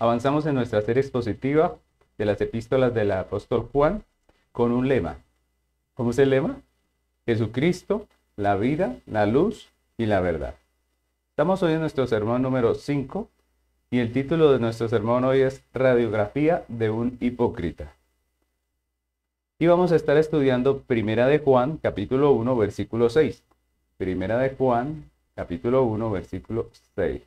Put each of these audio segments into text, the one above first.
Avanzamos en nuestra serie expositiva de las epístolas del apóstol Juan con un lema. ¿Cómo es el lema? Jesucristo, la vida, la luz y la verdad. Estamos hoy en nuestro sermón número 5 y el título de nuestro sermón hoy es Radiografía de un hipócrita. Y vamos a estar estudiando Primera de Juan, capítulo 1, versículo 6. Primera de Juan, capítulo 1, versículo 6.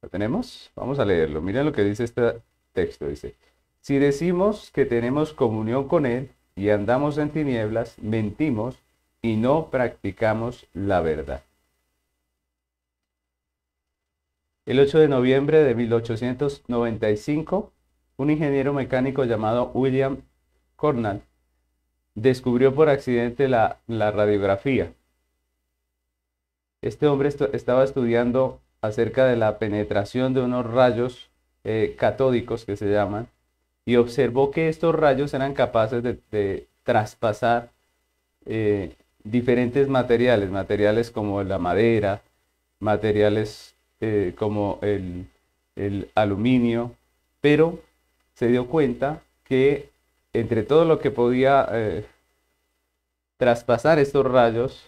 ¿Lo tenemos? Vamos a leerlo. Miren lo que dice este texto. Dice, si decimos que tenemos comunión con Él y andamos en tinieblas, mentimos y no practicamos la verdad. El 8 de noviembre de 1895, un ingeniero mecánico llamado William Cornell descubrió por accidente la, radiografía. Este hombre estaba estudiando acerca de la penetración de unos rayos eh, catódicos que se llaman, y observó que estos rayos eran capaces de, traspasar eh, diferentes materiales, materiales como la madera, materiales eh, como el, el aluminio, pero se dio cuenta que entre todo lo que podía traspasar estos rayos,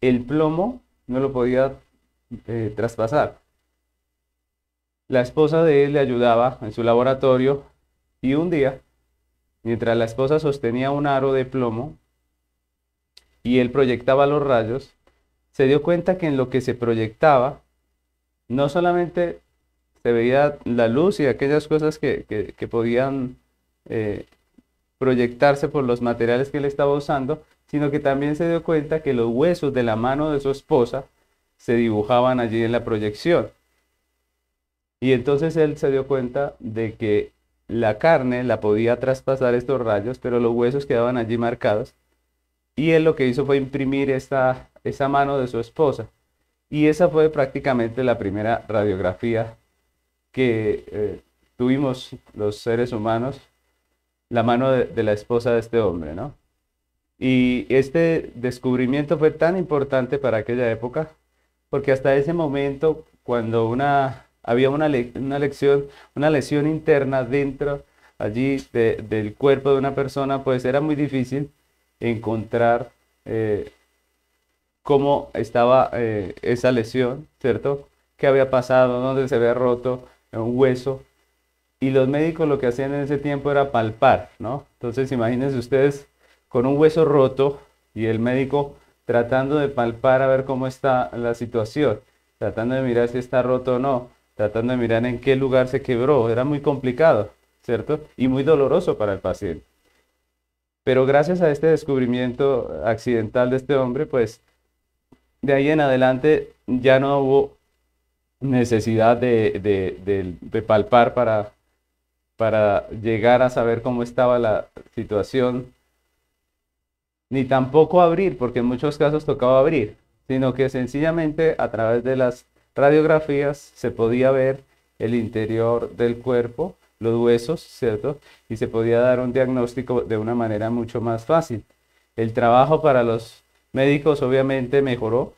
el plomo no lo podía eh, traspasar. La esposa de él le ayudaba en su laboratorio y un día, mientras la esposa sostenía un aro de plomo y él proyectaba los rayos, se dio cuenta que en lo que se proyectaba no solamente se veía la luz y aquellas cosas que, podían eh, proyectarse por los materiales que él estaba usando, sino que también se dio cuenta que los huesos de la mano de su esposa se dibujaban allí en la proyección. Y entonces él se dio cuenta de que la carne la podía traspasar estos rayos, pero los huesos quedaban allí marcados. Y él lo que hizo fue imprimir esta, esa mano de su esposa. Y esa fue prácticamente la primera radiografía que eh, tuvimos los seres humanos, la mano de, de la esposa de este hombre, ¿no? Y este descubrimiento fue tan importante para aquella época porque hasta ese momento, cuando una, había una, lección, una lesión interna dentro allí del cuerpo de una persona, pues era muy difícil encontrar eh, cómo estaba eh, esa lesión, ¿cierto? ¿Qué había pasado? ¿Dónde se había roto un hueso? Y los médicos lo que hacían en ese tiempo era palpar, ¿no? Entonces imagínense ustedes con un hueso roto y el médico tratando de palpar a ver cómo está la situación, tratando de mirar si está roto o no, tratando de mirar en qué lugar se quebró. Era muy complicado, ¿cierto? Y muy doloroso para el paciente. Pero gracias a este descubrimiento accidental de este hombre, pues de ahí en adelante ya no hubo necesidad de, palpar para, para llegar a saber cómo estaba la situación ni tampoco abrir, porque en muchos casos tocaba abrir, sino que sencillamente a través de las radiografías se podía ver el interior del cuerpo, los huesos, ¿cierto? Y se podía dar un diagnóstico de una manera mucho más fácil. El trabajo para los médicos obviamente mejoró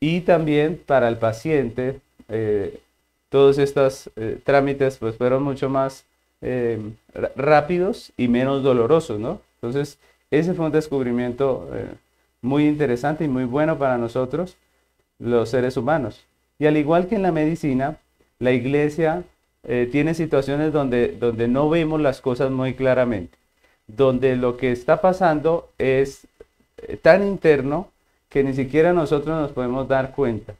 y también para el paciente eh, todos estos eh, trámites pues fueron mucho más eh, rápidos y menos dolorosos, ¿no? Entonces ese fue un descubrimiento eh, muy interesante y muy bueno para nosotros, los seres humanos. Y al igual que en la medicina, la iglesia eh, tiene situaciones donde, donde no vemos las cosas muy claramente, donde lo que está pasando es eh, tan interno que ni siquiera nosotros nos podemos dar cuenta.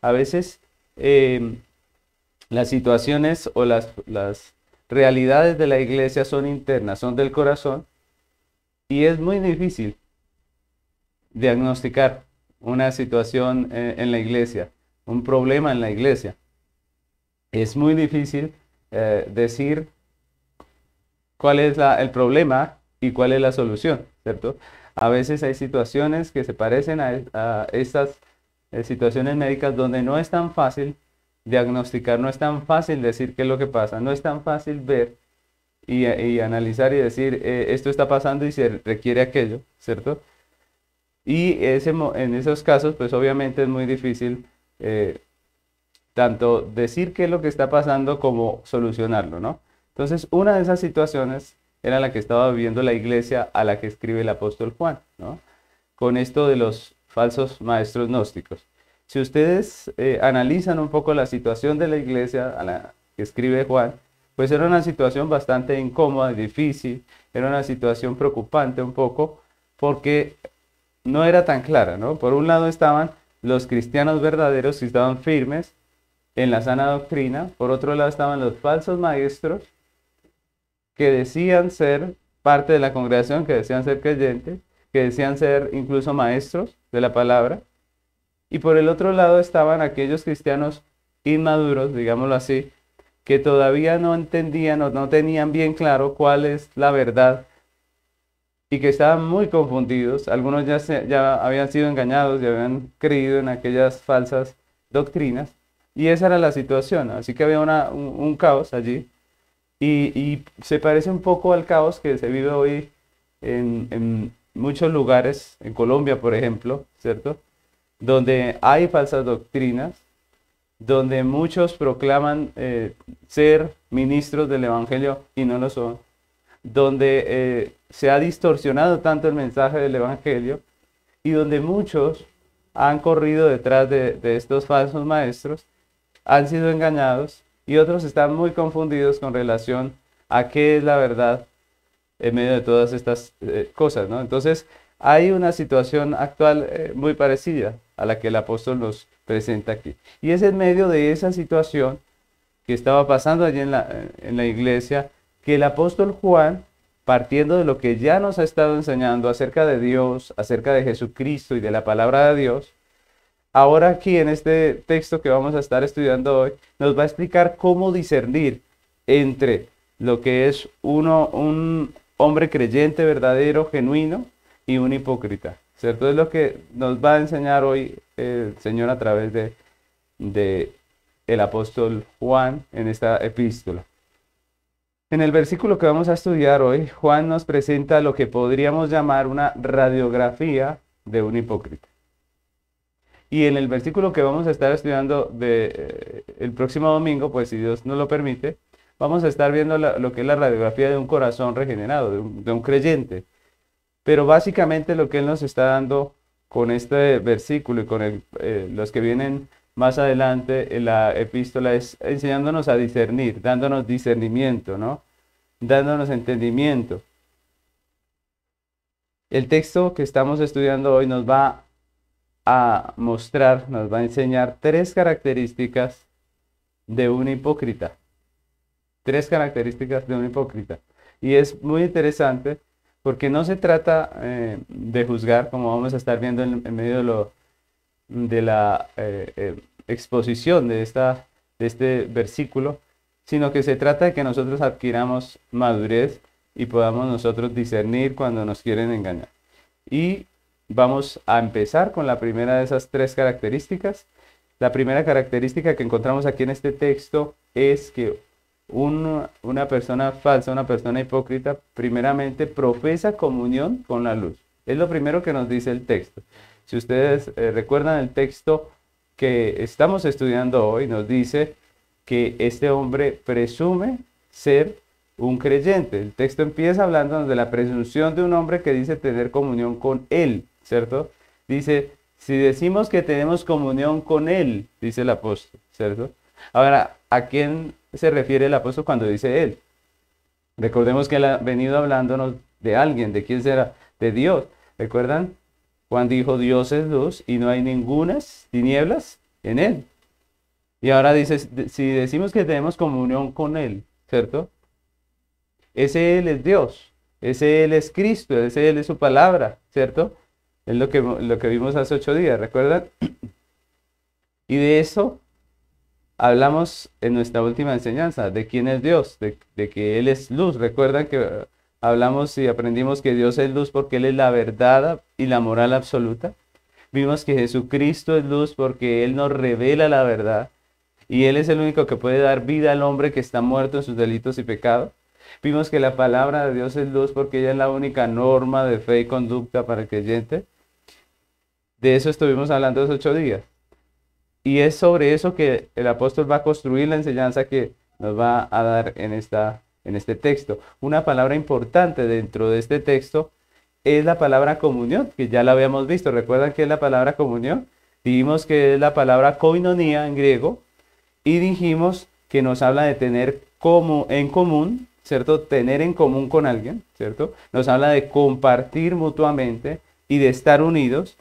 A veces em, las situaciones o las, las realidades de la iglesia son internas, son del corazón, y es muy difícil diagnosticar una situación eh, en la iglesia, un problema en la iglesia. Es muy difícil eh, decir cuál es el problema y cuál es la solución, ¿cierto? A veces hay situaciones que se parecen a, estas eh, situaciones médicas donde no es tan fácil diagnosticar, no es tan fácil decir qué es lo que pasa, no es tan fácil ver y, analizar y decir, eh, esto está pasando y se requiere aquello, ¿cierto? Y ese, en esos casos, pues obviamente es muy difícil eh, tanto decir qué es lo que está pasando como solucionarlo, ¿no? Entonces, una de esas situaciones era la que estaba viviendo la iglesia a la que escribe el apóstol Juan, ¿no? Con esto de los falsos maestros gnósticos. Si ustedes eh, analizan un poco la situación de la iglesia a la que escribe Juan, pues era una situación bastante incómoda, y difícil, era una situación preocupante un poco, porque no era tan clara, ¿no? Por un lado estaban los cristianos verdaderos que estaban firmes en la sana doctrina, por otro lado estaban los falsos maestros que decían ser parte de la congregación, que decían ser creyentes, que decían ser incluso maestros de la palabra, y por el otro lado estaban aquellos cristianos inmaduros, digámoslo así, que todavía no entendían o no tenían bien claro cuál es la verdad y que estaban muy confundidos. Algunos ya, ya habían sido engañados, ya habían creído en aquellas falsas doctrinas y esa era la situación. Así que había un, caos allí y, se parece un poco al caos que se vive hoy en, en muchos lugares, en Colombia por ejemplo, ¿cierto? Donde hay falsas doctrinas donde muchos proclaman eh, ser ministros del Evangelio y no lo son, donde eh, se ha distorsionado tanto el mensaje del Evangelio y donde muchos han corrido detrás de, estos falsos maestros, han sido engañados y otros están muy confundidos con relación a qué es la verdad en medio de todas estas eh, cosas, ¿no? Entonces, hay una situación actual muy parecida a la que el apóstol nos, presenta aquí. Y es en medio de esa situación que estaba pasando allí en la, en la iglesia que el apóstol Juan, partiendo de lo que ya nos ha estado enseñando acerca de Dios, acerca de Jesucristo y de la palabra de Dios, ahora aquí en este texto que vamos a estar estudiando hoy, nos va a explicar cómo discernir entre lo que es uno, un hombre creyente verdadero, genuino, y un hipócrita. ¿cierto? Es lo que nos va a enseñar hoy el Señor a través de, el apóstol Juan en esta epístola. En el versículo que vamos a estudiar hoy, Juan nos presenta lo que podríamos llamar una radiografía de un hipócrita. Y en el versículo que vamos a estar estudiando eh, el próximo domingo, pues si Dios nos lo permite, vamos a estar viendo lo que es la radiografía de un corazón regenerado, de un creyente. Pero básicamente lo que Él nos está dando con este versículo y con eh, los que vienen más adelante en la epístola es enseñándonos a discernir, dándonos discernimiento, ¿no? Dándonos entendimiento. El texto que estamos estudiando hoy nos va a mostrar, nos va a enseñar tres características de un hipócrita. Tres características de un hipócrita. Y es muy interesante porque no se trata eh, de juzgar, como vamos a estar viendo en, medio de, la eh, eh, exposición de, esta, de este versículo, sino que se trata de que nosotros adquiramos madurez y podamos nosotros discernir cuando nos quieren engañar. Y vamos a empezar con la primera de esas tres características. La primera característica que encontramos aquí en este texto es que una persona falsa, una persona hipócrita, primeramente profesa comunión con la luz. Es lo primero que nos dice el texto. Si ustedes eh, recuerdan el texto que estamos estudiando hoy, nos dice que este hombre presume ser un creyente. El texto empieza hablando de la presunción de un hombre que dice tener comunión con él, ¿cierto? Dice, si decimos que tenemos comunión con él, dice el apóstol, ¿cierto? Ahora, ¿a quién se refiere el apóstol cuando dice él? Recordemos que él ha venido hablándonos de alguien, de quién será, de Dios. ¿Recuerdan? Juan dijo, Dios es luz y no hay ningunas tinieblas en él. Y ahora dice, si decimos que tenemos comunión con él, ¿cierto? Ese él es Dios, ese él es Cristo, ese él es su palabra, ¿cierto? Es lo que, lo que vimos hace ocho días, ¿recuerdan? Y de eso hablamos en nuestra última enseñanza de quién es Dios, de, que Él es luz. Recuerdan que eh, hablamos y aprendimos que Dios es luz porque Él es la verdad y la moral absoluta. Vimos que Jesucristo es luz porque Él nos revela la verdad y Él es el único que puede dar vida al hombre que está muerto en sus delitos y pecados. Vimos que la palabra de Dios es luz porque ella es la única norma de fe y conducta para el creyente. De eso estuvimos hablando esos ocho días. Y es sobre eso que el apóstol va a construir la enseñanza que nos va a dar en, esta, en este texto. Una palabra importante dentro de este texto es la palabra comunión, que ya la habíamos visto. ¿Recuerdan qué es la palabra comunión? Dijimos que es la palabra koinonía en griego y dijimos que nos habla de tener como en común, ¿cierto? Tener en común con alguien, ¿cierto? Nos habla de compartir mutuamente y de estar unidos.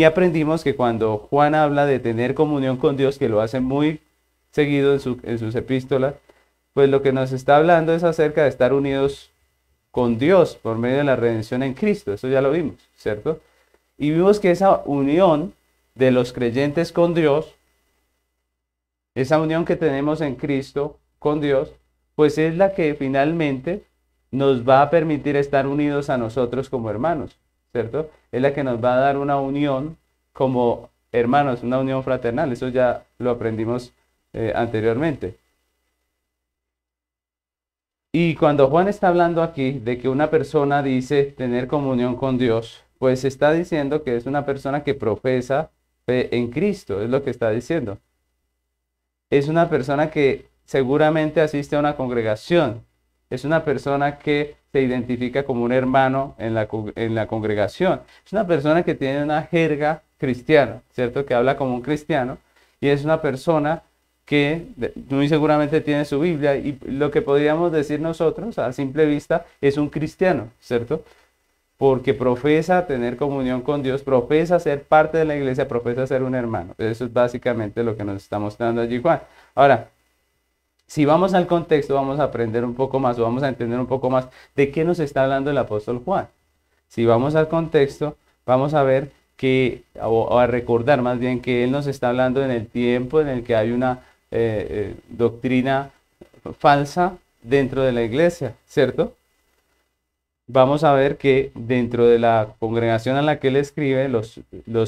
Y aprendimos que cuando Juan habla de tener comunión con Dios, que lo hace muy seguido en, en sus epístolas, pues lo que nos está hablando es acerca de estar unidos con Dios por medio de la redención en Cristo. Eso ya lo vimos, ¿cierto? Y vimos que esa unión de los creyentes con Dios, esa unión que tenemos en Cristo con Dios, pues es la que finalmente nos va a permitir estar unidos a nosotros como hermanos. ¿cierto? Es la que nos va a dar una unión como hermanos, una unión fraternal. Eso ya lo aprendimos eh, anteriormente. Y cuando Juan está hablando aquí de que una persona dice tener comunión con Dios, pues está diciendo que es una persona que profesa fe en Cristo, es lo que está diciendo. Es una persona que seguramente asiste a una congregación, es una persona que se identifica como un hermano en la, en la congregación. Es una persona que tiene una jerga cristiana, ¿cierto? Que habla como un cristiano y es una persona que muy seguramente tiene su Biblia y lo que podríamos decir nosotros a simple vista es un cristiano, ¿cierto? Porque profesa tener comunión con Dios, profesa ser parte de la iglesia, profesa ser un hermano. Eso es básicamente lo que nos está mostrando allí Juan. Ahora, si vamos al contexto, vamos a aprender un poco más o vamos a entender un poco más de qué nos está hablando el apóstol Juan. Si vamos al contexto, vamos a ver que, o, a recordar más bien que él nos está hablando en el tiempo en el que hay una eh, eh, doctrina falsa dentro de la iglesia, ¿cierto? Vamos a ver que dentro de la congregación a la que él escribe, los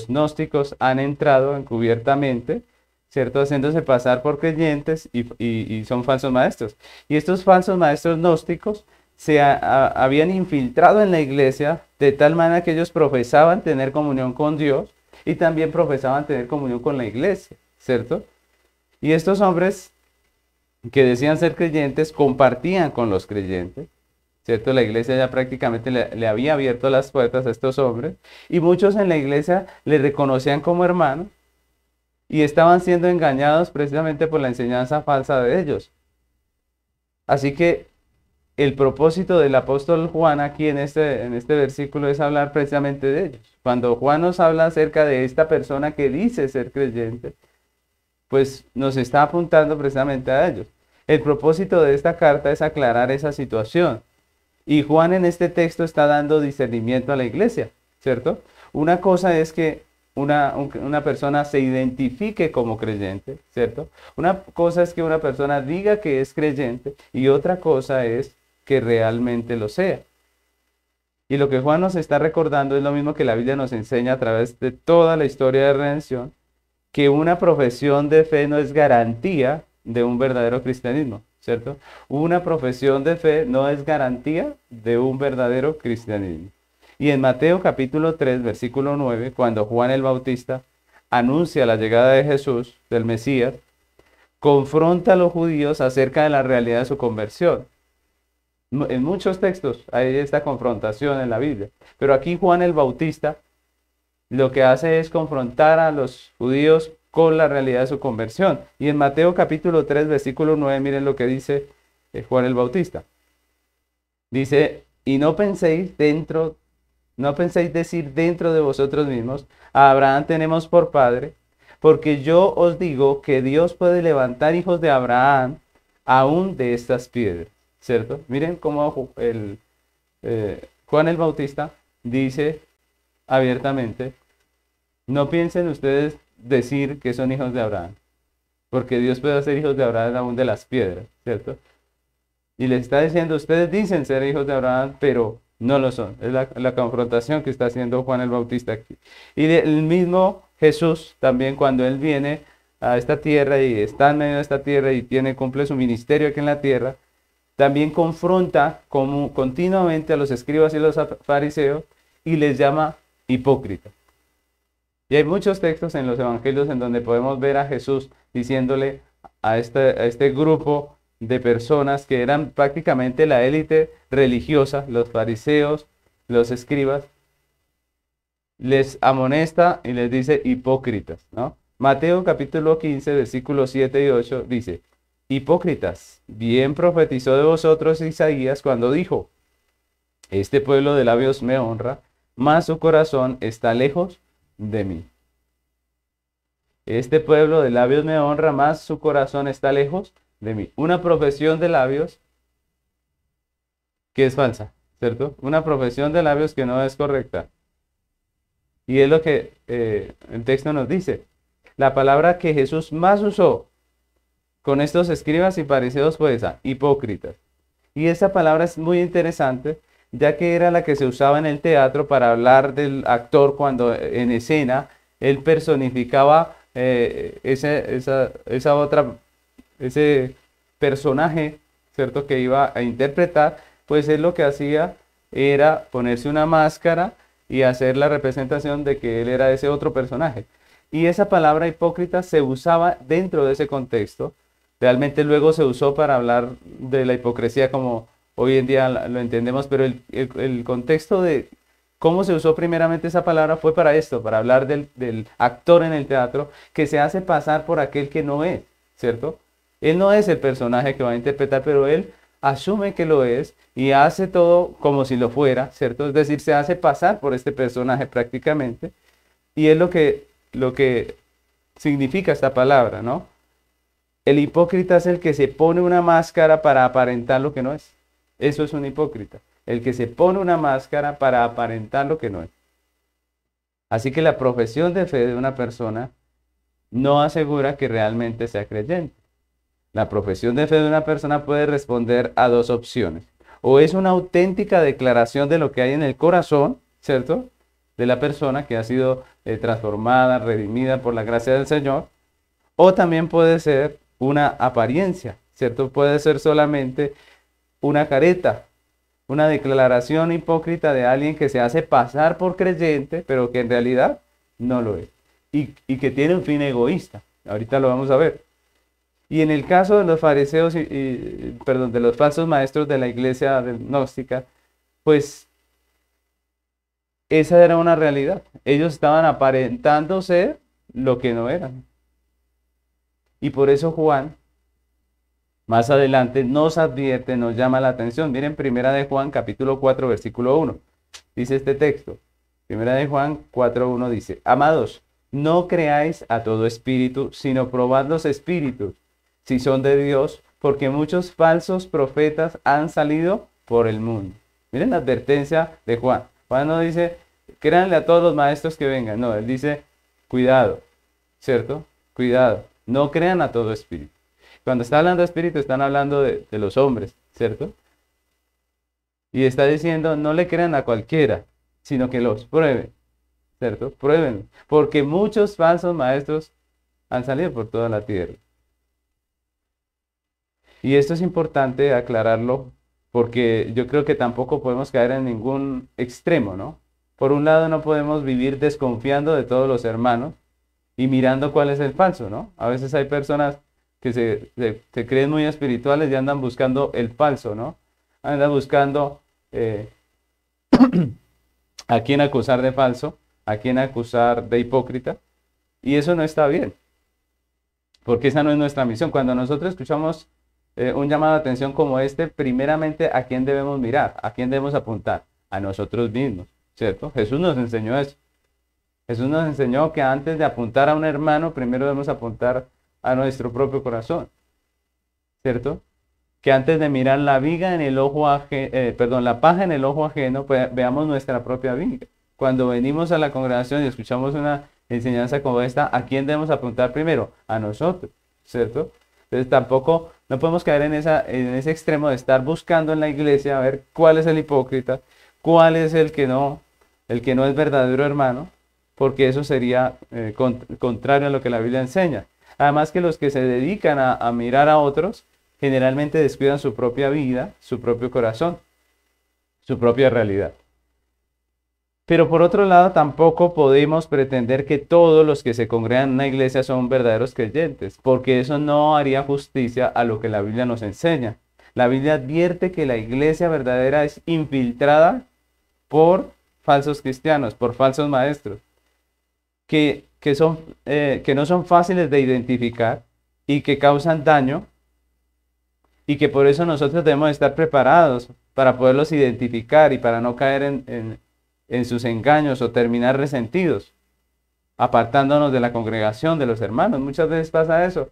gnósticos han entrado encubiertamente ¿cierto? Haciéndose pasar por creyentes y, son falsos maestros. Y estos falsos maestros gnósticos se habían infiltrado en la iglesia de tal manera que ellos profesaban tener comunión con Dios y también profesaban tener comunión con la iglesia, ¿cierto? Y estos hombres que decían ser creyentes compartían con los creyentes, ¿cierto? La iglesia ya prácticamente le, había abierto las puertas a estos hombres y muchos en la iglesia le reconocían como hermanos y estaban siendo engañados precisamente por la enseñanza falsa de ellos. Así que el propósito del apóstol Juan aquí en este, en este versículo es hablar precisamente de ellos. Cuando Juan nos habla acerca de esta persona que dice ser creyente, pues nos está apuntando precisamente a ellos. El propósito de esta carta es aclarar esa situación. Y Juan en este texto está dando discernimiento a la iglesia, ¿cierto? Una cosa es que una, una persona se identifique como creyente, ¿cierto? Una cosa es que una persona diga que es creyente y otra cosa es que realmente lo sea. Y lo que Juan nos está recordando es lo mismo que la Biblia nos enseña a través de toda la historia de redención, que una profesión de fe no es garantía de un verdadero cristianismo, ¿cierto? Una profesión de fe no es garantía de un verdadero cristianismo. Y en Mateo capítulo 3, versículo 9, cuando Juan el Bautista anuncia la llegada de Jesús, del Mesías, confronta a los judíos acerca de la realidad de su conversión. En muchos textos hay esta confrontación en la Biblia, pero aquí Juan el Bautista lo que hace es confrontar a los judíos con la realidad de su conversión. Y en Mateo capítulo 3, versículo 9, miren lo que dice eh, Juan el Bautista. Dice, y no penséis dentro no penséis decir dentro de vosotros mismos, a Abraham tenemos por padre, porque yo os digo que Dios puede levantar hijos de Abraham aún de estas piedras, ¿cierto? Miren cómo eh, Juan el Bautista dice abiertamente, no piensen ustedes decir que son hijos de Abraham, porque Dios puede hacer hijos de Abraham aún de las piedras, ¿cierto? Y le está diciendo, ustedes dicen ser hijos de Abraham, pero no lo son. Es la, confrontación que está haciendo Juan el Bautista aquí. Y el mismo Jesús también cuando él viene a esta tierra y está en medio de esta tierra y tiene, cumple su ministerio aquí en la tierra, también confronta continuamente a los escribas y los fariseos y les llama hipócrita. Y hay muchos textos en los evangelios en donde podemos ver a Jesús diciéndole a este, a este grupo de personas que eran prácticamente la élite religiosa, los fariseos, los escribas, les amonesta y les dice hipócritas, ¿no? Mateo capítulo 15, versículos 7 y 8 dice, hipócritas, bien profetizó de vosotros Isaías cuando dijo, este pueblo de labios me honra, mas su corazón está lejos de mí. Este pueblo de labios me honra, mas su corazón está lejos de mí. Una profesión de labios que es falsa, ¿cierto? Una profesión de labios que no es correcta. Y es lo que eh, el texto nos dice. La palabra que Jesús más usó con estos escribas y parecidos fue esa, hipócritas. Y esa palabra es muy interesante, ya que era la que se usaba en el teatro para hablar del actor cuando eh, en escena él personificaba eh, esa otra ese personaje, ¿cierto? Que iba a interpretar, pues él lo que hacía era ponerse una máscara y hacer la representación de que él era ese otro personaje. Y esa palabra hipócrita se usaba dentro de ese contexto. Realmente luego se usó para hablar de la hipocresía como hoy en día lo entendemos, pero el, contexto de cómo se usó primeramente esa palabra fue para esto, para hablar del, del actor en el teatro que se hace pasar por aquel que no es, ¿cierto? Él no es el personaje que va a interpretar, pero él asume que lo es y hace todo como si lo fuera, ¿cierto? Es decir, se hace pasar por este personaje prácticamente. Y es lo que, lo que significa esta palabra, ¿no? El hipócrita es el que se pone una máscara para aparentar lo que no es. Eso es un hipócrita. El que se pone una máscara para aparentar lo que no es. Así que la profesión de fe de una persona no asegura que realmente sea creyente. La profesión de fe de una persona puede responder a dos opciones. O es una auténtica declaración de lo que hay en el corazón, ¿cierto? De la persona que ha sido eh, transformada, redimida por la gracia del Señor. O también puede ser una apariencia, ¿cierto? Puede ser solamente una careta, una declaración hipócrita de alguien que se hace pasar por creyente, pero que en realidad no lo es. Y, y que tiene un fin egoísta. Ahorita lo vamos a ver. Y en el caso de los fariseos, y, perdón, de los falsos maestros de la iglesia gnóstica, pues esa era una realidad. Ellos estaban aparentando ser lo que no eran. Y por eso Juan, más adelante, nos advierte, nos llama la atención. Miren, primera de Juan, capítulo 4, versículo 1. Dice este texto. Primera de Juan 4, 1 dice, Amados, no creáis a todo espíritu, sino probad los espíritus si son de Dios, porque muchos falsos profetas han salido por el mundo. Miren la advertencia de Juan. Juan no dice, créanle a todos los maestros que vengan. No, él dice, cuidado, ¿cierto? Cuidado, no crean a todo espíritu. Cuando está hablando de espíritu, están hablando de, de los hombres, ¿cierto? Y está diciendo, no le crean a cualquiera, sino que los prueben, ¿cierto? Prueben, porque muchos falsos maestros han salido por toda la tierra. Y esto es importante aclararlo porque yo creo que tampoco podemos caer en ningún extremo, ¿no? Por un lado no podemos vivir desconfiando de todos los hermanos y mirando cuál es el falso, ¿no? A veces hay personas que se, creen muy espirituales y andan buscando el falso, ¿no? Andan buscando eh, a quién acusar de falso, a quién acusar de hipócrita, y eso no está bien, porque esa no es nuestra misión. Cuando nosotros escuchamos eh, un llamado de atención como este, primeramente, ¿a quién debemos mirar? ¿A quién debemos apuntar? A nosotros mismos, ¿cierto? Jesús nos enseñó eso. Jesús nos enseñó que antes de apuntar a un hermano, primero debemos apuntar a nuestro propio corazón, ¿cierto? Que antes de mirar la viga en el ojo ajeno, eh, perdón, la paja en el ojo ajeno, pues, veamos nuestra propia viga. Cuando venimos a la congregación y escuchamos una enseñanza como esta, ¿a quién debemos apuntar primero? A nosotros, ¿cierto? Entonces tampoco no podemos caer en, esa, en ese extremo de estar buscando en la iglesia a ver cuál es el hipócrita, cuál es el que no, el que no es verdadero hermano, porque eso sería eh, contrario a lo que la Biblia enseña. Además que los que se dedican a mirar a otros generalmente descuidan su propia vida, su propio corazón, su propia realidad. Pero por otro lado, tampoco podemos pretender que todos los que se congregan en una iglesia son verdaderos creyentes, porque eso no haría justicia a lo que la Biblia nos enseña. La Biblia advierte que la iglesia verdadera es infiltrada por falsos cristianos, por falsos maestros, que, son, eh, que no son fáciles de identificar y que causan daño y que por eso nosotros debemos estar preparados para poderlos identificar y para no caer en, en sus engaños o terminar resentidos, apartándonos de la congregación, de los hermanos. Muchas veces pasa eso.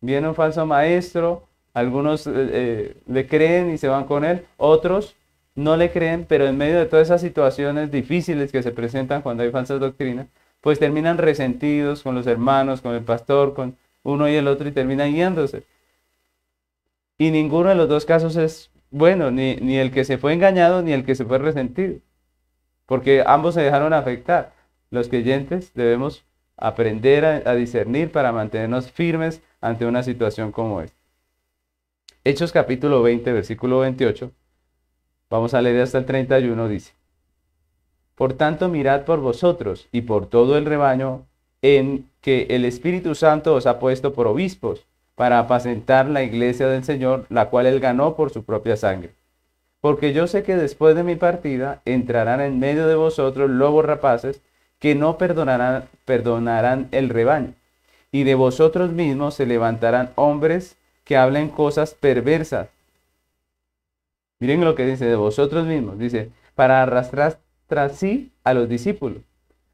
Viene un falso maestro, algunos eh, eh, le creen y se van con él, otros no le creen, pero en medio de todas esas situaciones difíciles que se presentan cuando hay falsas doctrinas, pues terminan resentidos con los hermanos, con el pastor, con uno y el otro y terminan yéndose. Y ninguno de los dos casos es bueno, ni, ni el que se fue engañado ni el que se fue resentido porque ambos se dejaron afectar. Los creyentes debemos aprender a, discernir para mantenernos firmes ante una situación como esta. Hechos capítulo 20, versículo 28, vamos a leer hasta el 31, dice, Por tanto mirad por vosotros y por todo el rebaño en que el Espíritu Santo os ha puesto por obispos, para apacentar la iglesia del Señor, la cual él ganó por su propia sangre porque yo sé que después de mi partida entrarán en medio de vosotros lobos rapaces que no perdonarán, el rebaño, y de vosotros mismos se levantarán hombres que hablen cosas perversas. Miren lo que dice de vosotros mismos, dice, para arrastrar tras sí a los discípulos.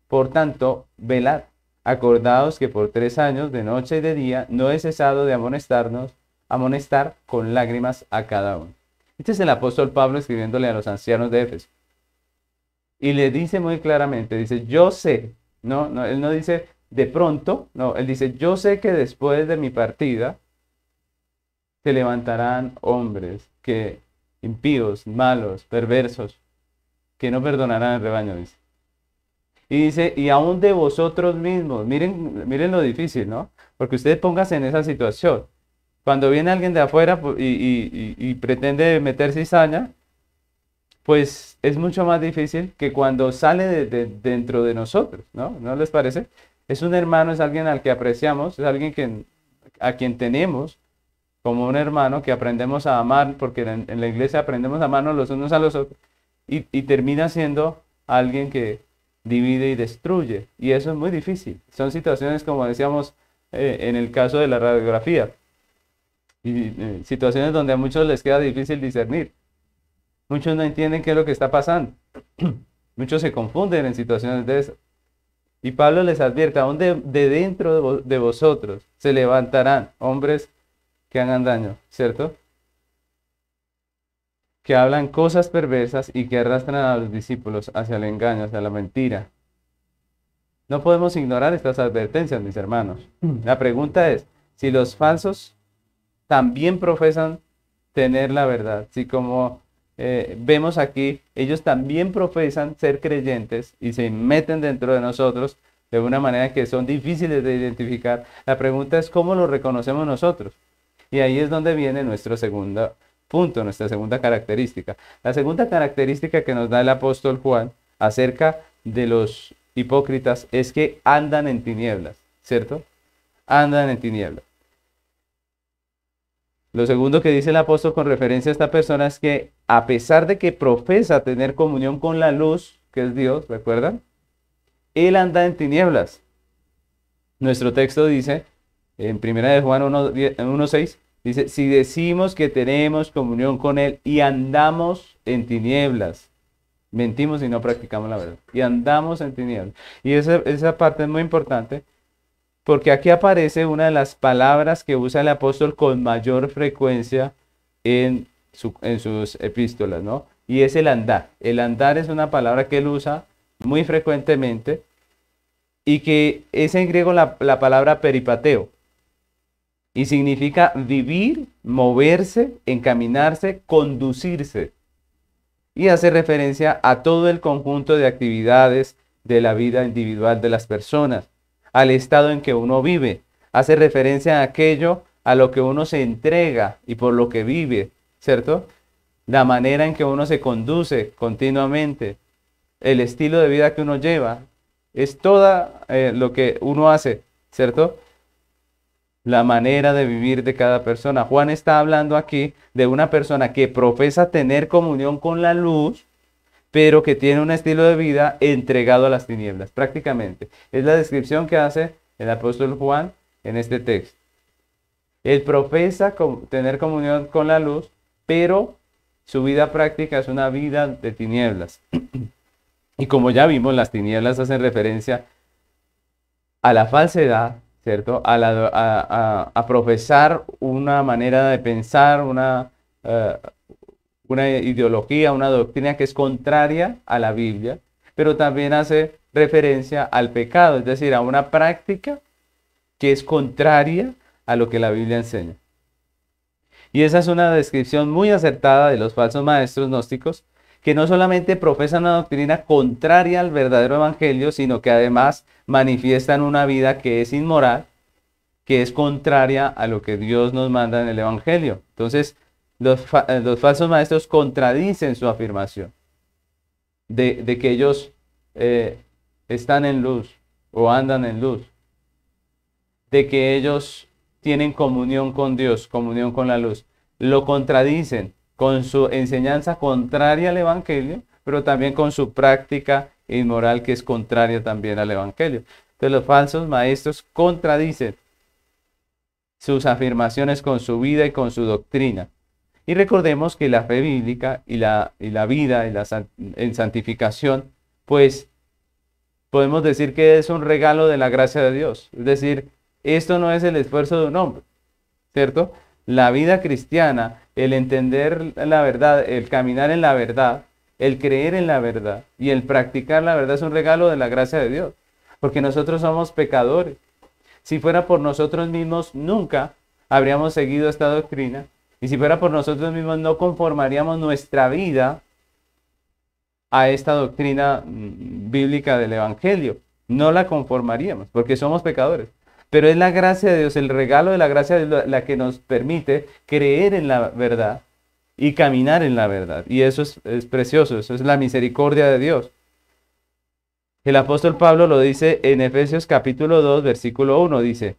Por tanto, velad, acordaos que por tres años, de noche y de día, no he cesado de amonestarnos, amonestar con lágrimas a cada uno. Este es el apóstol Pablo escribiéndole a los ancianos de Éfeso. Y le dice muy claramente, dice, yo sé, no, no, él no dice de pronto, no, él dice, yo sé que después de mi partida se levantarán hombres que impíos, malos, perversos, que no perdonarán al rebaño, dice. Y dice, y aún de vosotros mismos, miren, miren lo difícil, ¿no? Porque ustedes pónganse en esa situación. Cuando viene alguien de afuera y, pretende meterse y pretende pues es mucho más difícil que cuando sale de, dentro de nosotros, ¿no? ¿No les parece? Es un hermano, es alguien al que apreciamos, es alguien que, a quien tenemos como un hermano que aprendemos a amar, porque en, la iglesia aprendemos a amarnos los unos a los otros, y, termina siendo alguien que divide y destruye. Y eso es muy difícil. Son situaciones, como decíamos eh, en el caso de la radiografía, y, eh, situaciones donde a muchos les queda difícil discernir. Muchos no entienden qué es lo que está pasando. muchos se confunden en situaciones de eso. Y Pablo les advierte, aún de, dentro de vosotros se levantarán hombres que hagan daño, ¿cierto? Que hablan cosas perversas y que arrastran a los discípulos hacia el engaño, hacia la mentira. No podemos ignorar estas advertencias, mis hermanos. La pregunta es, si los falsos también profesan tener la verdad. Si como eh, vemos aquí, ellos también profesan ser creyentes y se meten dentro de nosotros de una manera que son difíciles de identificar. La pregunta es cómo lo reconocemos nosotros. Y ahí es donde viene nuestro segundo punto, nuestra segunda característica. La segunda característica que nos da el apóstol Juan acerca de los hipócritas es que andan en tinieblas, ¿cierto? Andan en tinieblas. Lo segundo que dice el apóstol con referencia a esta persona es que a pesar de que profesa tener comunión con la luz, que es Dios, ¿recuerdan? Él anda en tinieblas. Nuestro texto dice, en primera de Juan 1.6, dice, si decimos que tenemos comunión con Él y andamos en tinieblas, mentimos y no practicamos la verdad, y andamos en tinieblas. Y esa, esa parte es muy importante porque aquí aparece una de las palabras que usa el apóstol con mayor frecuencia en, sus epístolas, ¿no? Y es el andar. El andar es una palabra que él usa muy frecuentemente y que es en griego la palabra peripateo. Y significa vivir, moverse, encaminarse, conducirse. Y hace referencia a todo el conjunto de actividades de la vida individual de las personas al estado en que uno vive. Hace referencia a aquello a lo que uno se entrega y por lo que vive, ¿cierto? La manera en que uno se conduce continuamente, el estilo de vida que uno lleva, es todo eh, lo que uno hace, ¿cierto? La manera de vivir de cada persona. Juan está hablando aquí de una persona que profesa tener comunión con la luz, pero que tiene un estilo de vida entregado a las tinieblas, prácticamente. Es la descripción que hace el apóstol Juan en este texto. Él profesa tener comunión con la luz, pero su vida práctica es una vida de tinieblas. y como ya vimos, las tinieblas hacen referencia a la falsedad, ¿cierto? A, profesar una manera de pensar, una... Eh, una ideología, una doctrina que es contraria a la Biblia, pero también hace referencia al pecado, es decir, a una práctica que es contraria a lo que la Biblia enseña. Y esa es una descripción muy acertada de los falsos maestros gnósticos, que no solamente profesan una doctrina contraria al verdadero evangelio, sino que además manifiestan una vida que es inmoral, que es contraria a lo que Dios nos manda en el evangelio. Entonces, eh, los, falsos maestros contradicen su afirmación de, que ellos eh, están en luz o andan en luz, de que ellos tienen comunión con Dios, comunión con la luz. Lo contradicen con su enseñanza contraria al Evangelio, pero también con su práctica inmoral que es contraria también al Evangelio. Entonces los falsos maestros contradicen sus afirmaciones con su vida y con su doctrina. Y recordemos que la fe bíblica y la, la vida y la, en santificación, pues podemos decir que es un regalo de la gracia de Dios. Es decir, esto no es el esfuerzo de un hombre, ¿cierto? La vida cristiana, el entender la verdad, el caminar en la verdad, el creer en la verdad y el practicar la verdad es un regalo de la gracia de Dios, porque nosotros somos pecadores. Si fuera por nosotros mismos, nunca habríamos seguido esta doctrina y si fuera por nosotros mismos, no conformaríamos nuestra vida a esta doctrina mm, bíblica del Evangelio. No la conformaríamos, porque somos pecadores. Pero es la gracia de Dios, el regalo de la gracia de Dios, la que nos permite creer en la verdad y caminar en la verdad. Y eso es, precioso, eso es la misericordia de Dios. El apóstol Pablo lo dice en Efesios capítulo 2, versículo 1, dice,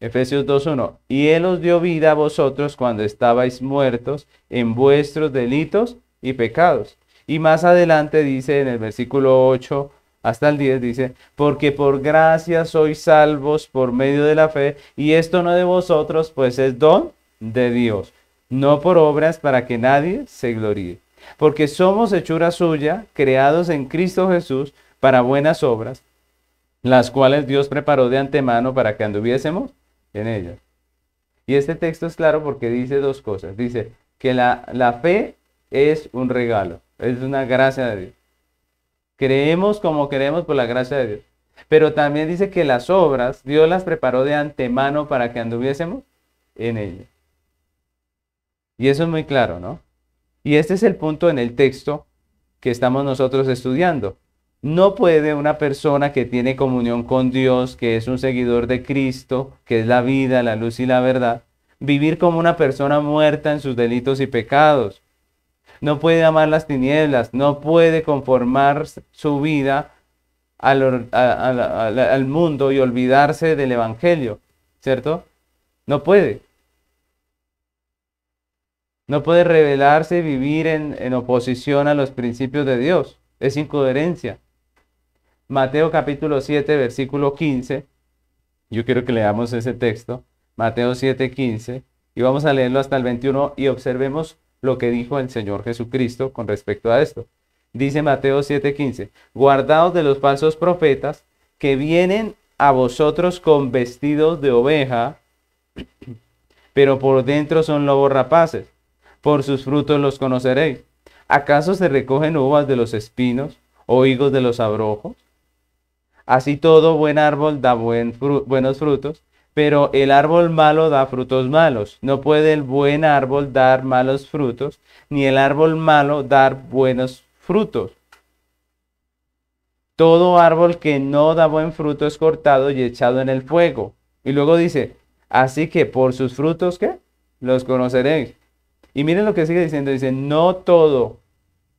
Efesios 2.1. Y Él os dio vida a vosotros cuando estabais muertos en vuestros delitos y pecados. Y más adelante dice en el versículo 8 hasta el 10, dice, porque por gracia sois salvos por medio de la fe, y esto no de vosotros, pues es don de Dios, no por obras para que nadie se gloríe. Porque somos hechura suya, creados en Cristo Jesús para buenas obras, las cuales Dios preparó de antemano para que anduviésemos en ella. Y este texto es claro porque dice dos cosas. Dice que la, fe es un regalo, es una gracia de Dios. Creemos como creemos por la gracia de Dios. Pero también dice que las obras Dios las preparó de antemano para que anduviésemos en ellas. Y eso es muy claro, ¿no? Y este es el punto en el texto que estamos nosotros estudiando. No puede una persona que tiene comunión con Dios, que es un seguidor de Cristo, que es la vida, la luz y la verdad, vivir como una persona muerta en sus delitos y pecados. No puede amar las tinieblas, no puede conformar su vida al, mundo y olvidarse del Evangelio, ¿cierto? No puede. No puede rebelarse y vivir en oposición a los principios de Dios. Es incoherencia. Mateo capítulo 7, versículo 15. Yo quiero que leamos ese texto, Mateo 7, 15, y vamos a leerlo hasta el 21 y observemos lo que dijo el Señor Jesucristo con respecto a esto. Dice Mateo 7:15, guardaos de los falsos profetas que vienen a vosotros con vestidos de oveja, pero por dentro son lobos rapaces. Por sus frutos los conoceréis. ¿Acaso se recogen uvas de los espinos o higos de los abrojos? Así todo buen árbol da buen buenos frutos, pero el árbol malo da frutos malos. No puede el buen árbol dar malos frutos, ni el árbol malo dar buenos frutos. Todo árbol que no da buen fruto es cortado y echado en el fuego. Y luego dice, así que por sus frutos, ¿qué? Los conoceréis. Y miren lo que sigue diciendo, dice, no todo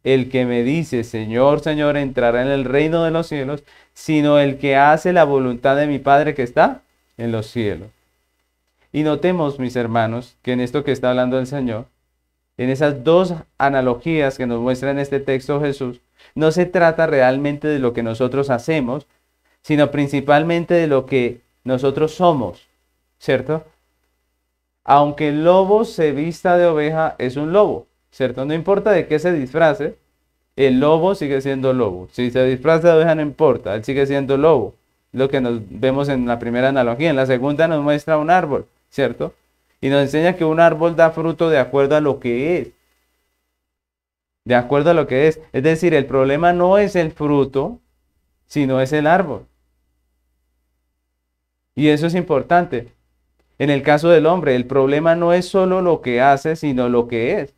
el que me dice, Señor, Señor, entrará en el reino de los cielos, sino el que hace la voluntad de mi Padre que está en los cielos. Y notemos, mis hermanos, que en esto que está hablando el Señor, en esas dos analogías que nos muestra en este texto Jesús, no se trata realmente de lo que nosotros hacemos, sino principalmente de lo que nosotros somos, ¿cierto? Aunque el lobo se vista de oveja, es un lobo ¿cierto? No importa de qué se disfrace, el lobo sigue siendo lobo. Si se disfraza de no importa, él sigue siendo lobo. Lo que nos vemos en la primera analogía. En la segunda nos muestra un árbol, ¿cierto? Y nos enseña que un árbol da fruto de acuerdo a lo que es. De acuerdo a lo que es. Es decir, el problema no es el fruto, sino es el árbol. Y eso es importante. En el caso del hombre, el problema no es solo lo que hace, sino lo que es.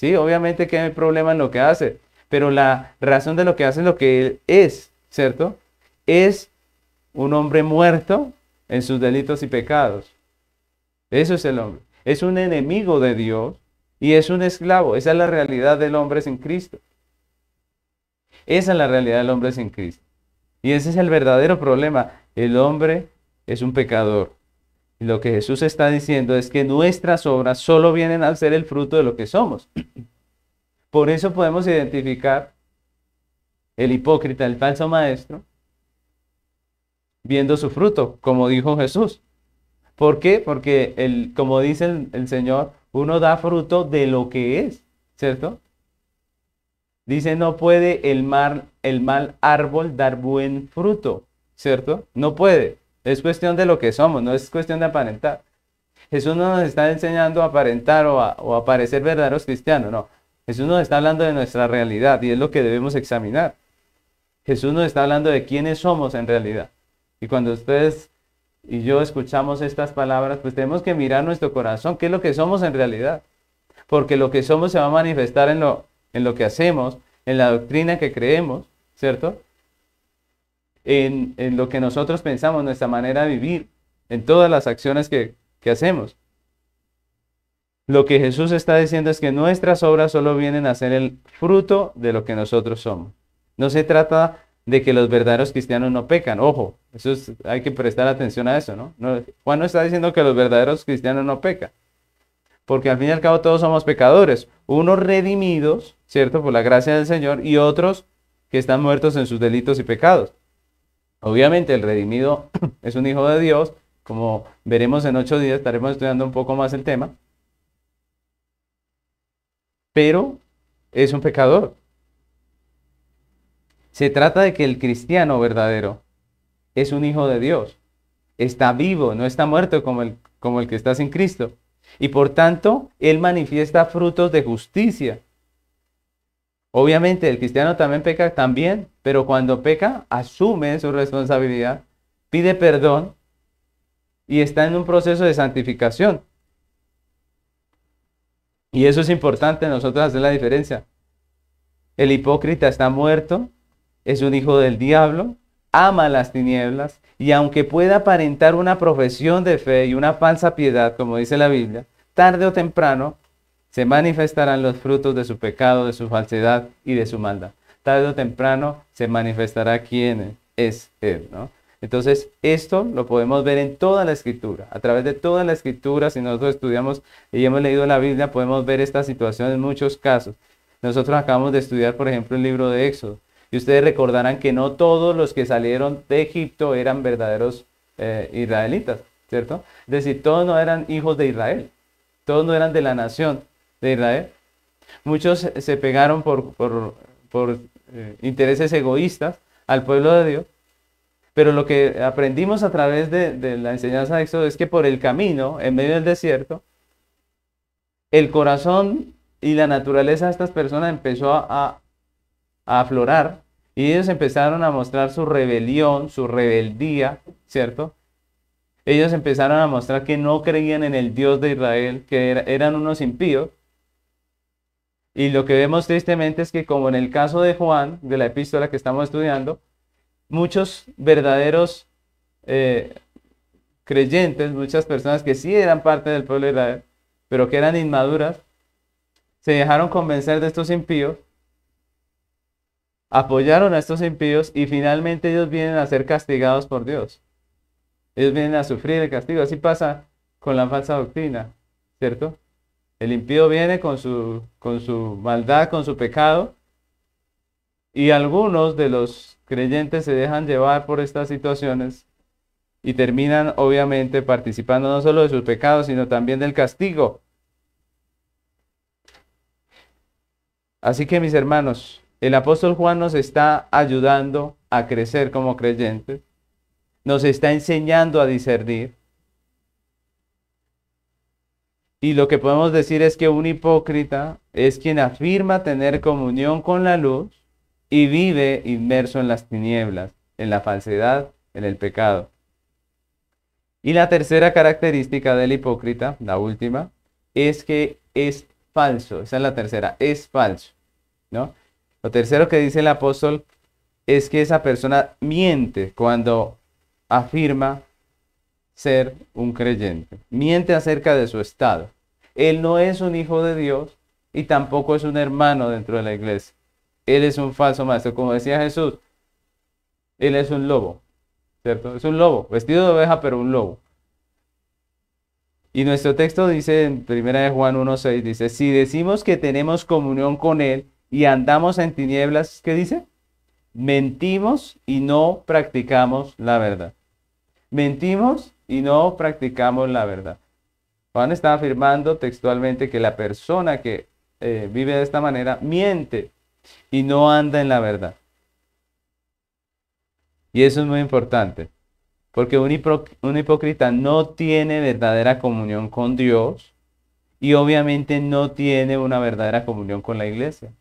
Sí, obviamente que hay problema en lo que hace, pero la razón de lo que hace es lo que él es, ¿cierto? Es un hombre muerto en sus delitos y pecados. Eso es el hombre. Es un enemigo de Dios y es un esclavo. Esa es la realidad del hombre sin Cristo. Esa es la realidad del hombre sin Cristo. Y ese es el verdadero problema. El hombre es un pecador. Y lo que Jesús está diciendo es que nuestras obras solo vienen a ser el fruto de lo que somos. Por eso podemos identificar el hipócrita, el falso maestro, viendo su fruto, como dijo Jesús. ¿Por qué? Porque, el, como dice el, Señor, uno da fruto de lo que es, ¿cierto? Dice, no puede el, el mal árbol dar buen fruto, ¿cierto? No puede. Es cuestión de lo que somos, no es cuestión de aparentar. Jesús no nos está enseñando a aparentar o a, parecer verdaderos cristianos, no. Jesús nos está hablando de nuestra realidad y es lo que debemos examinar. Jesús nos está hablando de quiénes somos en realidad. Y cuando ustedes y yo escuchamos estas palabras, pues tenemos que mirar nuestro corazón, qué es lo que somos en realidad. Porque lo que somos se va a manifestar lo, en lo que hacemos, en la doctrina que creemos, ¿cierto? en, lo que nosotros pensamos, nuestra manera de vivir, en todas las acciones que, hacemos. Lo que Jesús está diciendo es que nuestras obras solo vienen a ser el fruto de lo que nosotros somos. No se trata de que los verdaderos cristianos no pecan. Ojo, eso es, hay que prestar atención a eso, ¿no? ¿no? Juan no está diciendo que los verdaderos cristianos no pecan. Porque al fin y al cabo todos somos pecadores. Unos redimidos, ¿cierto? Por la gracia del Señor y otros que están muertos en sus delitos y pecados. Obviamente el redimido es un hijo de Dios, como veremos en ocho días, estaremos estudiando un poco más el tema, pero es un pecador. Se trata de que el cristiano verdadero es un hijo de Dios, está vivo, no está muerto como el, como el que está sin Cristo, y por tanto él manifiesta frutos de justicia Obviamente el cristiano también peca, también, pero cuando peca, asume su responsabilidad, pide perdón y está en un proceso de santificación. Y eso es importante, nosotros hacer la diferencia. El hipócrita está muerto, es un hijo del diablo, ama las tinieblas y aunque pueda aparentar una profesión de fe y una falsa piedad, como dice la Biblia, tarde o temprano se manifestarán los frutos de su pecado, de su falsedad y de su maldad. Tarde o temprano se manifestará quién es Él, ¿no? Entonces, esto lo podemos ver en toda la escritura. A través de toda la escritura, si nosotros estudiamos y hemos leído la Biblia, podemos ver esta situación en muchos casos. Nosotros acabamos de estudiar, por ejemplo, el libro de Éxodo. Y ustedes recordarán que no todos los que salieron de Egipto eran verdaderos eh, israelitas, ¿cierto? Es decir, todos no eran hijos de Israel. Todos no eran de la nación de Israel. Eh? Muchos se pegaron por, por, eh, intereses egoístas al pueblo de Dios, pero lo que aprendimos a través de, la enseñanza de Éxodo es que por el camino, en medio del desierto, el corazón y la naturaleza de estas personas empezó a, aflorar y ellos empezaron a mostrar su rebelión, su rebeldía, ¿cierto? Ellos empezaron a mostrar que no creían en el Dios de Israel, que eran unos impíos, y lo que vemos tristemente es que como en el caso de Juan, de la epístola que estamos estudiando, muchos verdaderos eh, creyentes, muchas personas que sí eran parte del pueblo de Israel, pero que eran inmaduras, se dejaron convencer de estos impíos, apoyaron a estos impíos y finalmente ellos vienen a ser castigados por Dios. Ellos vienen a sufrir el castigo. Así pasa con la falsa doctrina, ¿cierto? El impío viene con su, con su maldad, con su pecado. Y algunos de los creyentes se dejan llevar por estas situaciones y terminan obviamente participando no solo de sus pecados, sino también del castigo. Así que mis hermanos, el apóstol Juan nos está ayudando a crecer como creyentes, nos está enseñando a discernir, y lo que podemos decir es que un hipócrita es quien afirma tener comunión con la luz y vive inmerso en las tinieblas, en la falsedad, en el pecado. Y la tercera característica del hipócrita, la última, es que es falso. Esa es la tercera, es falso. ¿no? Lo tercero que dice el apóstol es que esa persona miente cuando afirma ser un creyente. Miente acerca de su estado. Él no es un hijo de Dios y tampoco es un hermano dentro de la iglesia. Él es un falso maestro. Como decía Jesús, él es un lobo, ¿cierto? Es un lobo, vestido de oveja, pero un lobo. Y nuestro texto dice en 1 Juan 1.6, dice, si decimos que tenemos comunión con Él y andamos en tinieblas, ¿qué dice? Mentimos y no practicamos la verdad. Mentimos y no practicamos la verdad. Juan está afirmando textualmente que la persona que eh, vive de esta manera miente y no anda en la verdad. Y eso es muy importante, porque un, un hipócrita no tiene verdadera comunión con Dios y obviamente no tiene una verdadera comunión con la iglesia.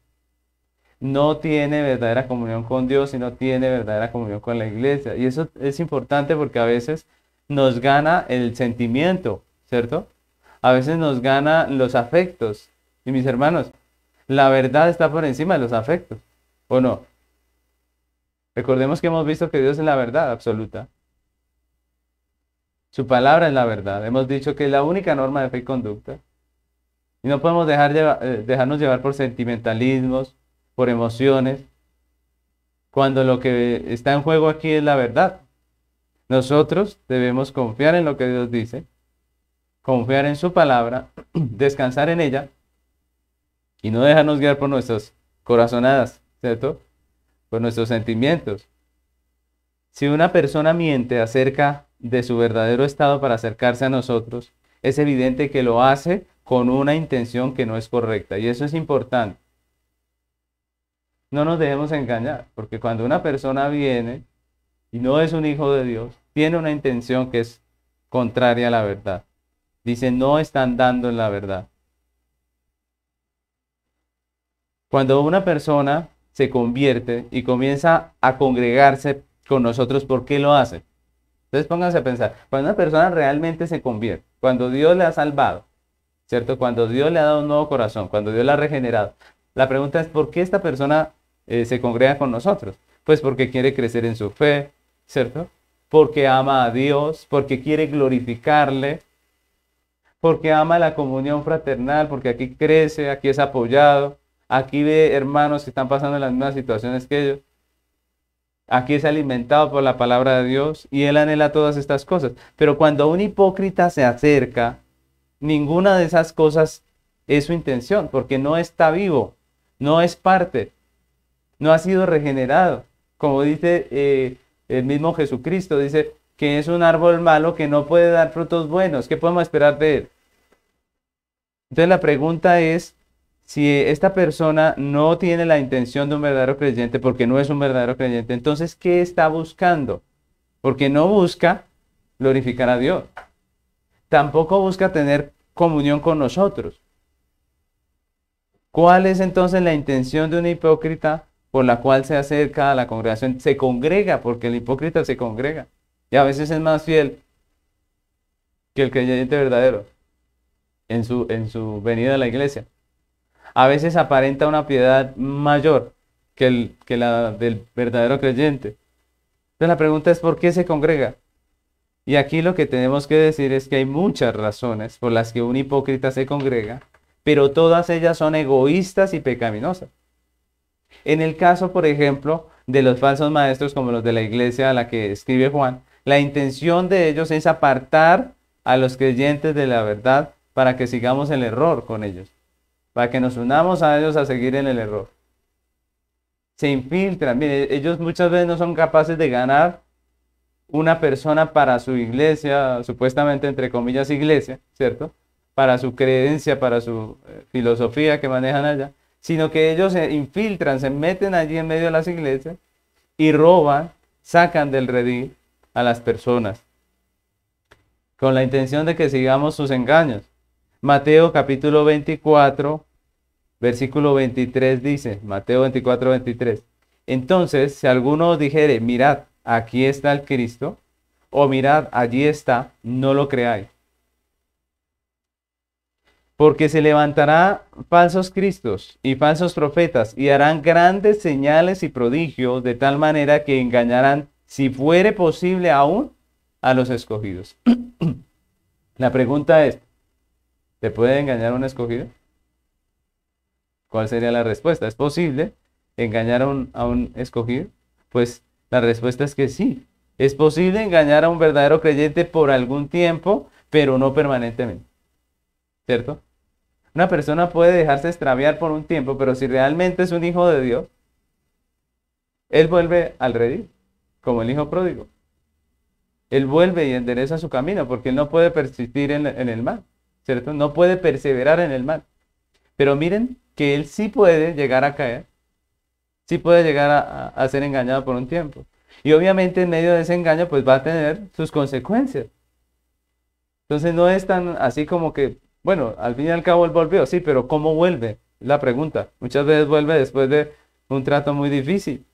No tiene verdadera comunión con Dios y no tiene verdadera comunión con la iglesia. Y eso es importante porque a veces nos gana el sentimiento, ¿cierto? A veces nos gana los afectos. Y mis hermanos, la verdad está por encima de los afectos, ¿o no? Recordemos que hemos visto que Dios es la verdad absoluta. Su palabra es la verdad. Hemos dicho que es la única norma de fe y conducta. Y no podemos dejar eh, dejarnos llevar por sentimentalismos, por emociones, cuando lo que está en juego aquí es la verdad. Nosotros debemos confiar en lo que Dios dice, confiar en su palabra, descansar en ella y no dejarnos guiar por nuestras corazonadas, ¿cierto? Por nuestros sentimientos. Si una persona miente acerca de su verdadero estado para acercarse a nosotros, es evidente que lo hace con una intención que no es correcta y eso es importante. No nos dejemos engañar, porque cuando una persona viene y no es un hijo de Dios, tiene una intención que es contraria a la verdad. Dice, no están dando en la verdad. Cuando una persona se convierte y comienza a congregarse con nosotros, ¿por qué lo hace? Entonces pónganse a pensar, cuando una persona realmente se convierte, cuando Dios le ha salvado, ¿cierto? Cuando Dios le ha dado un nuevo corazón, cuando Dios la ha regenerado, la pregunta es, ¿por qué esta persona eh, se congrega con nosotros? Pues porque quiere crecer en su fe, ¿cierto? Porque ama a Dios, porque quiere glorificarle, porque ama la comunión fraternal, porque aquí crece, aquí es apoyado, aquí ve hermanos que están pasando las mismas situaciones que ellos. Aquí es alimentado por la palabra de Dios y él anhela todas estas cosas. Pero cuando un hipócrita se acerca, ninguna de esas cosas es su intención, porque no está vivo, no es parte, no ha sido regenerado. Como dice eh, el mismo Jesucristo dice que es un árbol malo que no puede dar frutos buenos. ¿Qué podemos esperar de él? Entonces la pregunta es si esta persona no tiene la intención de un verdadero creyente porque no es un verdadero creyente, entonces ¿qué está buscando? Porque no busca glorificar a Dios. Tampoco busca tener comunión con nosotros. ¿Cuál es entonces la intención de un hipócrita por la cual se acerca a la congregación, se congrega, porque el hipócrita se congrega. Y a veces es más fiel que el creyente verdadero en su, en su venida a la iglesia. A veces aparenta una piedad mayor que, el, que la del verdadero creyente. Entonces la pregunta es, ¿por qué se congrega? Y aquí lo que tenemos que decir es que hay muchas razones por las que un hipócrita se congrega, pero todas ellas son egoístas y pecaminosas. En el caso, por ejemplo, de los falsos maestros como los de la iglesia a la que escribe Juan, la intención de ellos es apartar a los creyentes de la verdad para que sigamos el error con ellos, para que nos unamos a ellos a seguir en el error. Se infiltran, Miren, ellos muchas veces no son capaces de ganar una persona para su iglesia, supuestamente entre comillas iglesia, ¿cierto? Para su creencia, para su eh, filosofía que manejan allá sino que ellos se infiltran, se meten allí en medio de las iglesias y roban, sacan del redil a las personas, con la intención de que sigamos sus engaños. Mateo capítulo 24, versículo 23 dice, Mateo 24, 23. Entonces, si alguno dijere, mirad, aquí está el Cristo, o mirad, allí está, no lo creáis. Porque se levantará falsos cristos y falsos profetas y harán grandes señales y prodigios de tal manera que engañarán, si fuere posible aún, a los escogidos. La pregunta es, ¿te puede engañar un escogido? ¿Cuál sería la respuesta? ¿Es posible engañar a un escogido? Pues la respuesta es que sí. Es posible engañar a un verdadero creyente por algún tiempo, pero no permanentemente. ¿Cierto? Una persona puede dejarse extraviar por un tiempo, pero si realmente es un hijo de Dios, él vuelve al redil, como el hijo pródigo. Él vuelve y endereza su camino, porque él no puede persistir en, el mal, ¿cierto? No puede perseverar en el mal. Pero miren que él sí puede llegar a caer, sí puede llegar a, a, ser engañado por un tiempo. Y obviamente en medio de ese engaño pues va a tener sus consecuencias. Entonces no es tan así como que bueno, al fin y al cabo él volvió, sí, pero ¿cómo vuelve? La pregunta. Muchas veces vuelve después de un trato muy difícil.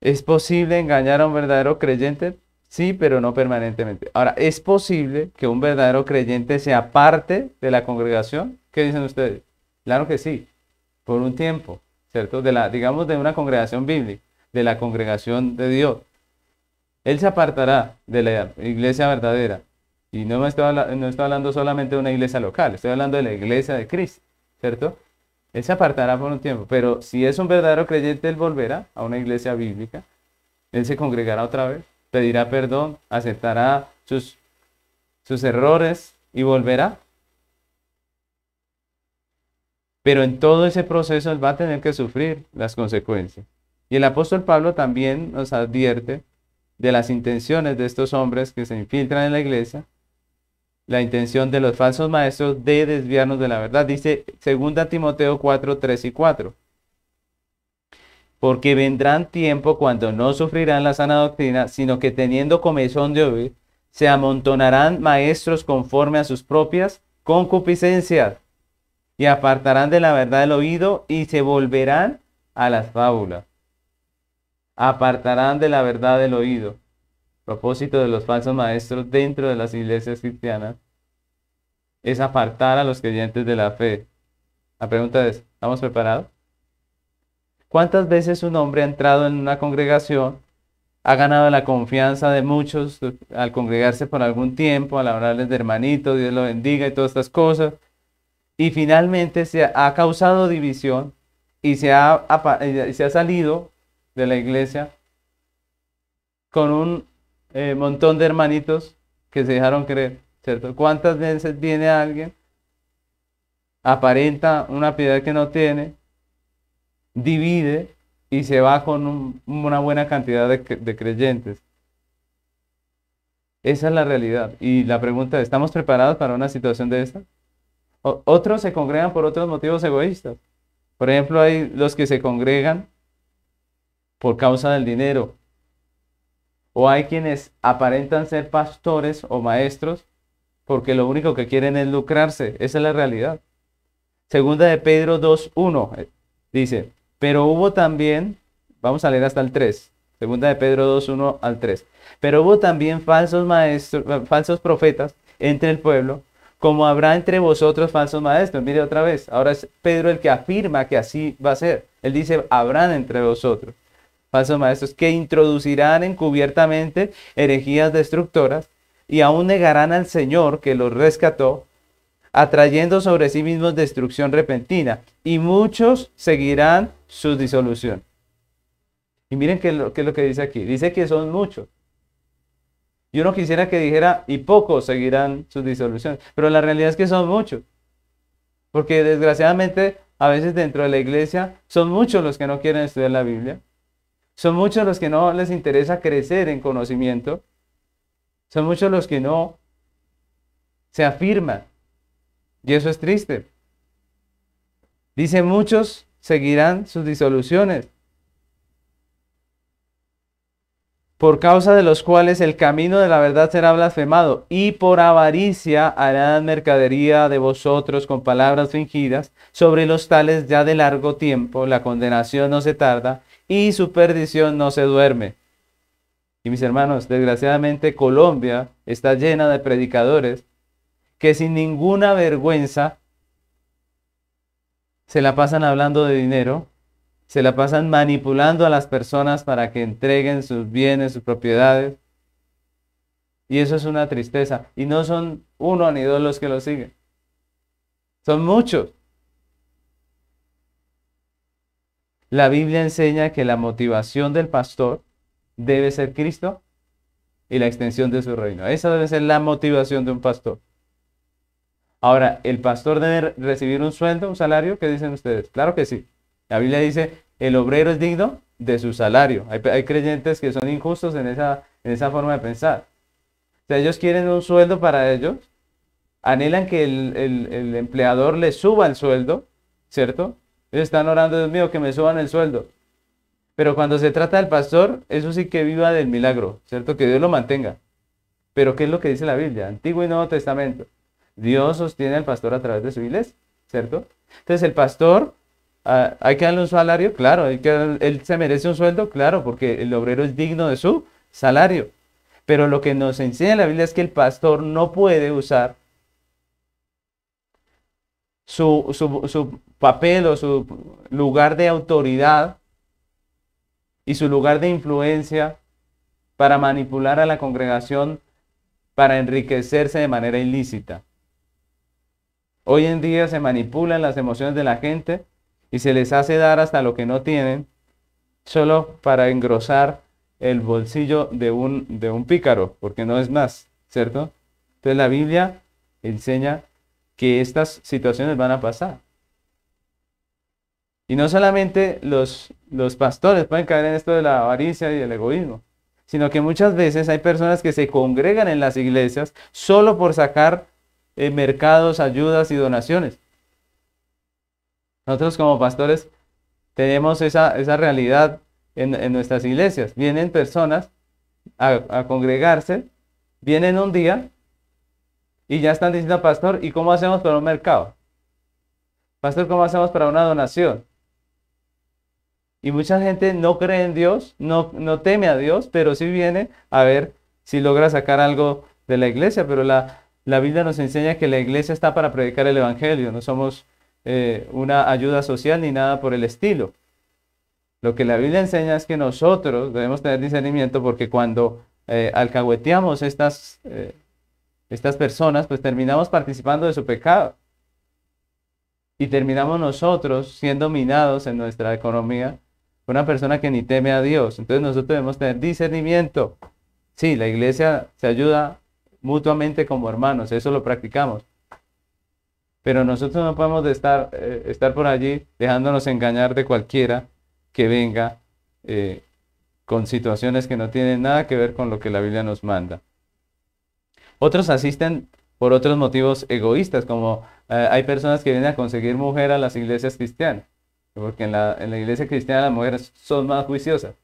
¿Es posible engañar a un verdadero creyente? Sí, pero no permanentemente. Ahora, ¿es posible que un verdadero creyente sea parte de la congregación? ¿Qué dicen ustedes? Claro que sí, por un tiempo, ¿cierto? De la, digamos, de una congregación bíblica, de la congregación de Dios. Él se apartará de la iglesia verdadera, y no, estoy, no estoy hablando solamente de una iglesia local, estoy hablando de la iglesia de Cristo, ¿cierto? Él se apartará por un tiempo, pero si es un verdadero creyente, él volverá a una iglesia bíblica, él se congregará otra vez, pedirá perdón, aceptará sus, sus errores y volverá. Pero en todo ese proceso él va a tener que sufrir las consecuencias. Y el apóstol Pablo también nos advierte de las intenciones de estos hombres que se infiltran en la iglesia la intención de los falsos maestros de desviarnos de la verdad. Dice 2 Timoteo 4, 3 y 4. Porque vendrán tiempo cuando no sufrirán la sana doctrina, sino que teniendo comezón de oír, se amontonarán maestros conforme a sus propias concupiscencias, y apartarán de la verdad el oído y se volverán a las fábulas. Apartarán de la verdad el oído propósito de los falsos maestros dentro de las iglesias cristianas es apartar a los creyentes de la fe. La pregunta es, ¿estamos preparados? ¿Cuántas veces un hombre ha entrado en una congregación, ha ganado la confianza de muchos al congregarse por algún tiempo, al hablarles de hermanito, Dios lo bendiga y todas estas cosas, y finalmente se ha causado división y se ha salido de la iglesia con un eh, montón de hermanitos que se dejaron creer, ¿cierto? ¿Cuántas veces viene alguien, aparenta una piedad que no tiene, divide y se va con una buena cantidad de, creyentes? Esa es la realidad. Y la pregunta, ¿estamos preparados para una situación de esta? otros se congregan por otros motivos egoístas. Por ejemplo, hay los que se congregan por causa del dinero, o hay quienes aparentan ser pastores o maestros porque lo único que quieren es lucrarse. Esa es la realidad. Segunda de Pedro 2.1 eh, dice, pero hubo también, vamos a leer hasta el 3, segunda de Pedro 2.1 al 3, pero hubo también falsos maestros, eh, falsos profetas entre el pueblo, como habrá entre vosotros falsos maestros. Mire otra vez, ahora es Pedro el que afirma que así va a ser. Él dice, habrán entre vosotros falsos maestros que introducirán encubiertamente herejías destructoras y aún negarán al Señor que los rescató, atrayendo sobre sí mismos destrucción repentina, y muchos seguirán su disolución. Y miren qué es lo, lo que dice aquí. Dice que son muchos. Yo no quisiera que dijera, y pocos seguirán su disolución, pero la realidad es que son muchos. Porque desgraciadamente a veces dentro de la iglesia son muchos los que no quieren estudiar la Biblia. Son muchos los que no les interesa crecer en conocimiento. Son muchos los que no se afirman. Y eso es triste. Dice, muchos seguirán sus disoluciones, por causa de los cuales el camino de la verdad será blasfemado, y por avaricia harán mercadería de vosotros con palabras fingidas, sobre los tales ya de largo tiempo, la condenación no se tarda, y su perdición no se duerme. Y mis hermanos, desgraciadamente Colombia está llena de predicadores que sin ninguna vergüenza se la pasan hablando de dinero, se la pasan manipulando a las personas para que entreguen sus bienes, sus propiedades. Y eso es una tristeza. Y no son uno ni dos los que lo siguen. Son muchos. La Biblia enseña que la motivación del pastor debe ser Cristo y la extensión de su reino. Esa debe ser la motivación de un pastor. Ahora, ¿el pastor debe recibir un sueldo, un salario? ¿Qué dicen ustedes? Claro que sí. La Biblia dice, el obrero es digno de su salario. Hay, creyentes que son injustos en esa, en esa forma de pensar. O sea, ellos quieren un sueldo para ellos, anhelan que el, el empleador les suba el sueldo, ¿cierto? Están orando, Dios mío, que me suban el sueldo. Pero cuando se trata del pastor, eso sí que viva del milagro, ¿cierto? Que Dios lo mantenga. Pero ¿qué es lo que dice la Biblia? Antiguo y Nuevo Testamento. Dios sostiene al pastor a través de su iglesia, ¿cierto? Entonces el pastor, ah, ¿hay que darle un salario? Claro, ¿hay que él se merece un sueldo, claro, porque el obrero es digno de su salario. Pero lo que nos enseña la Biblia es que el pastor no puede usar su, papel o su lugar de autoridad y su lugar de influencia para manipular a la congregación para enriquecerse de manera ilícita. Hoy en día se manipulan las emociones de la gente y se les hace dar hasta lo que no tienen solo para engrosar el bolsillo de un, de un pícaro, porque no es más, ¿cierto? Entonces la Biblia enseña que estas situaciones van a pasar. Y no solamente los, los pastores pueden caer en esto de la avaricia y el egoísmo, sino que muchas veces hay personas que se congregan en las iglesias solo por sacar eh, mercados, ayudas y donaciones. Nosotros como pastores tenemos esa, realidad en, nuestras iglesias. Vienen personas a, a congregarse, vienen un día y ya están diciendo, pastor, ¿y cómo hacemos para un mercado? Pastor, ¿cómo hacemos para una donación? Y mucha gente no cree en Dios, no, no teme a Dios, pero sí viene a ver si logra sacar algo de la iglesia. Pero la, la Biblia nos enseña que la iglesia está para predicar el Evangelio, no somos eh, una ayuda social ni nada por el estilo. Lo que la Biblia enseña es que nosotros debemos tener discernimiento porque cuando eh, alcahueteamos estas, eh, estas personas, pues terminamos participando de su pecado. Y terminamos nosotros siendo minados en nuestra economía por una persona que ni teme a Dios. Entonces nosotros debemos tener discernimiento. Sí, la iglesia se ayuda mutuamente como hermanos, eso lo practicamos. Pero nosotros no podemos estar, eh, estar por allí dejándonos engañar de cualquiera que venga eh, con situaciones que no tienen nada que ver con lo que la Biblia nos manda. Otros asisten por otros motivos egoístas, como eh, hay personas que vienen a conseguir mujer a las iglesias cristianas, porque en la, iglesia cristiana las mujeres son más juiciosas.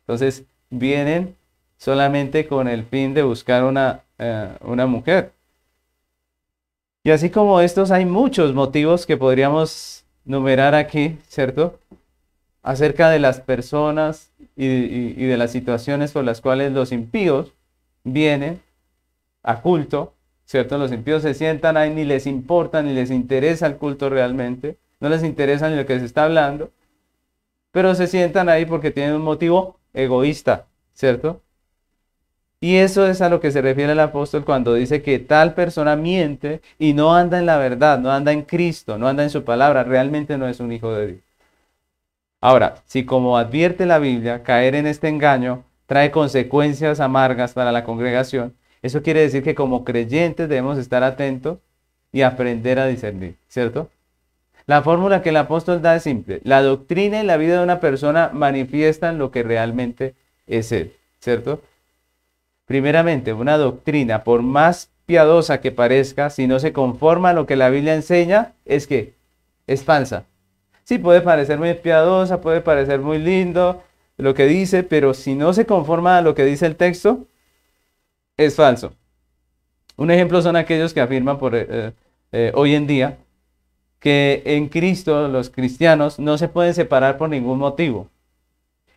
Entonces, vienen solamente con el fin de buscar eh, una, mujer. Y así como estos, hay muchos motivos que podríamos numerar aquí, ¿cierto? Acerca de las personas y, y de las situaciones por las cuales los impíos vienen a culto, ¿cierto? Los impíos se sientan ahí, ni les importa, ni les interesa el culto realmente, no les interesa ni lo que se está hablando, pero se sientan ahí porque tienen un motivo egoísta, ¿cierto? Y eso es a lo que se refiere el apóstol cuando dice que tal persona miente y no anda en la verdad, no anda en Cristo, no anda en su palabra, realmente no es un hijo de Dios. Ahora, si como advierte la Biblia, caer en este engaño trae consecuencias amargas para la congregación, eso quiere decir que como creyentes debemos estar atentos y aprender a discernir, ¿cierto? La fórmula que el apóstol da es simple. La doctrina y la vida de una persona manifiestan lo que realmente es él, ¿cierto? Primeramente, una doctrina, por más piadosa que parezca, si no se conforma a lo que la Biblia enseña, es que es falsa. Sí, puede parecer muy piadosa, puede parecer muy lindo lo que dice, pero si no se conforma a lo que dice el texto, es falso. Un ejemplo son aquellos que afirman por, eh, eh, hoy en día que en Cristo los cristianos no se pueden separar por ningún motivo.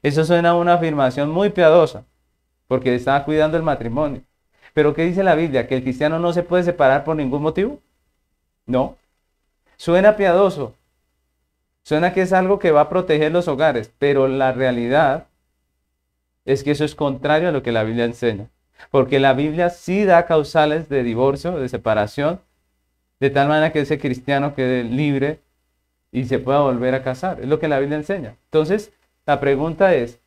Eso suena a una afirmación muy piadosa, porque estaba cuidando el matrimonio. Pero ¿qué dice la Biblia? ¿Que el cristiano no se puede separar por ningún motivo? No. Suena piadoso, Suena que es algo que va a proteger los hogares, pero la realidad es que eso es contrario a lo que la Biblia enseña porque la Biblia sí da causales de divorcio, de separación, de tal manera que ese cristiano quede libre y se pueda volver a casar. Es lo que la Biblia enseña. Entonces, la pregunta es,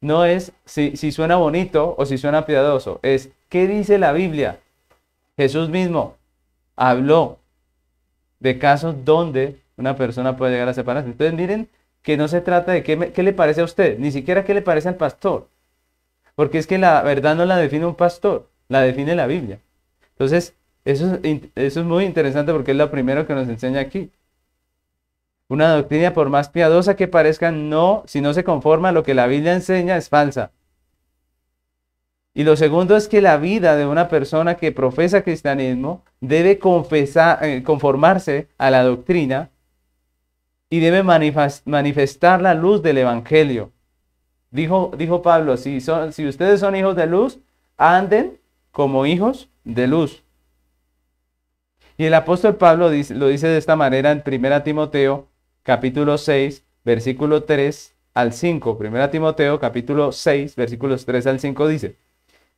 no es si, suena bonito o si suena piadoso, es ¿qué dice la Biblia? Jesús mismo habló de casos donde una persona puede llegar a separarse. Entonces miren que no se trata de qué, qué le parece a usted, ni siquiera qué le parece al pastor. Porque es que la verdad no la define un pastor, la define la Biblia. Entonces, eso es, eso es muy interesante porque es lo primero que nos enseña aquí. Una doctrina, por más piadosa que parezca, no, si no se conforma a lo que la Biblia enseña, es falsa. Y lo segundo es que la vida de una persona que profesa cristianismo debe confesar, eh, conformarse a la doctrina y debe manifestar la luz del Evangelio. Dijo, dijo Pablo, si, son, si ustedes son hijos de luz, anden como hijos de luz. Y el apóstol Pablo dice, lo dice de esta manera en 1 Timoteo capítulo 6, versículo 3 al 5. 1 Timoteo capítulo 6, versículos 3 al 5 dice,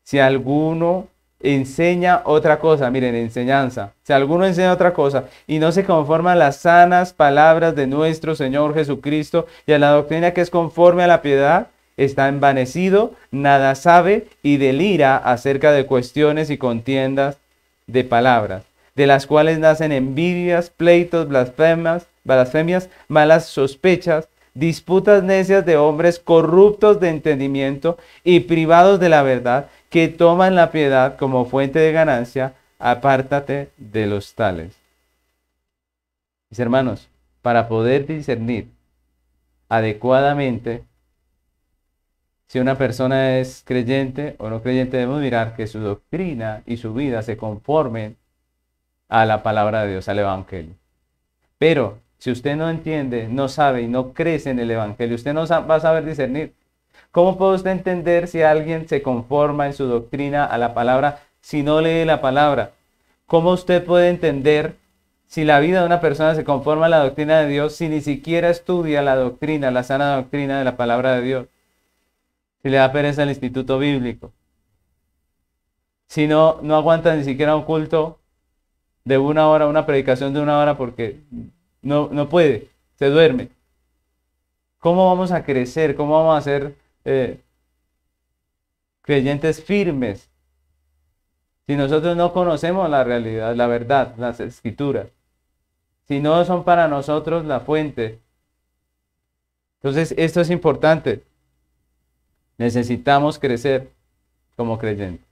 si alguno enseña otra cosa, miren, enseñanza, si alguno enseña otra cosa y no se conforma a las sanas palabras de nuestro Señor Jesucristo y a la doctrina que es conforme a la piedad, está envanecido, nada sabe y delira acerca de cuestiones y contiendas de palabras, de las cuales nacen envidias, pleitos, blasfemias, blasfemias, malas sospechas, disputas necias de hombres corruptos de entendimiento y privados de la verdad, que toman la piedad como fuente de ganancia, apártate de los tales. Mis hermanos, para poder discernir adecuadamente si una persona es creyente o no creyente, debemos mirar que su doctrina y su vida se conformen a la palabra de Dios, al Evangelio. Pero si usted no entiende, no sabe y no crece en el Evangelio, usted no va a saber discernir. ¿Cómo puede usted entender si alguien se conforma en su doctrina a la palabra si no lee la palabra? ¿Cómo usted puede entender si la vida de una persona se conforma a la doctrina de Dios si ni siquiera estudia la doctrina, la sana doctrina de la palabra de Dios? si le da pereza al instituto bíblico, si no, no aguanta ni siquiera un culto de una hora, una predicación de una hora porque no, no puede, se duerme. ¿Cómo vamos a crecer? ¿Cómo vamos a ser eh, creyentes firmes? Si nosotros no conocemos la realidad, la verdad, las escrituras, si no son para nosotros la fuente. Entonces, esto es importante. Necesitamos crecer como creyentes.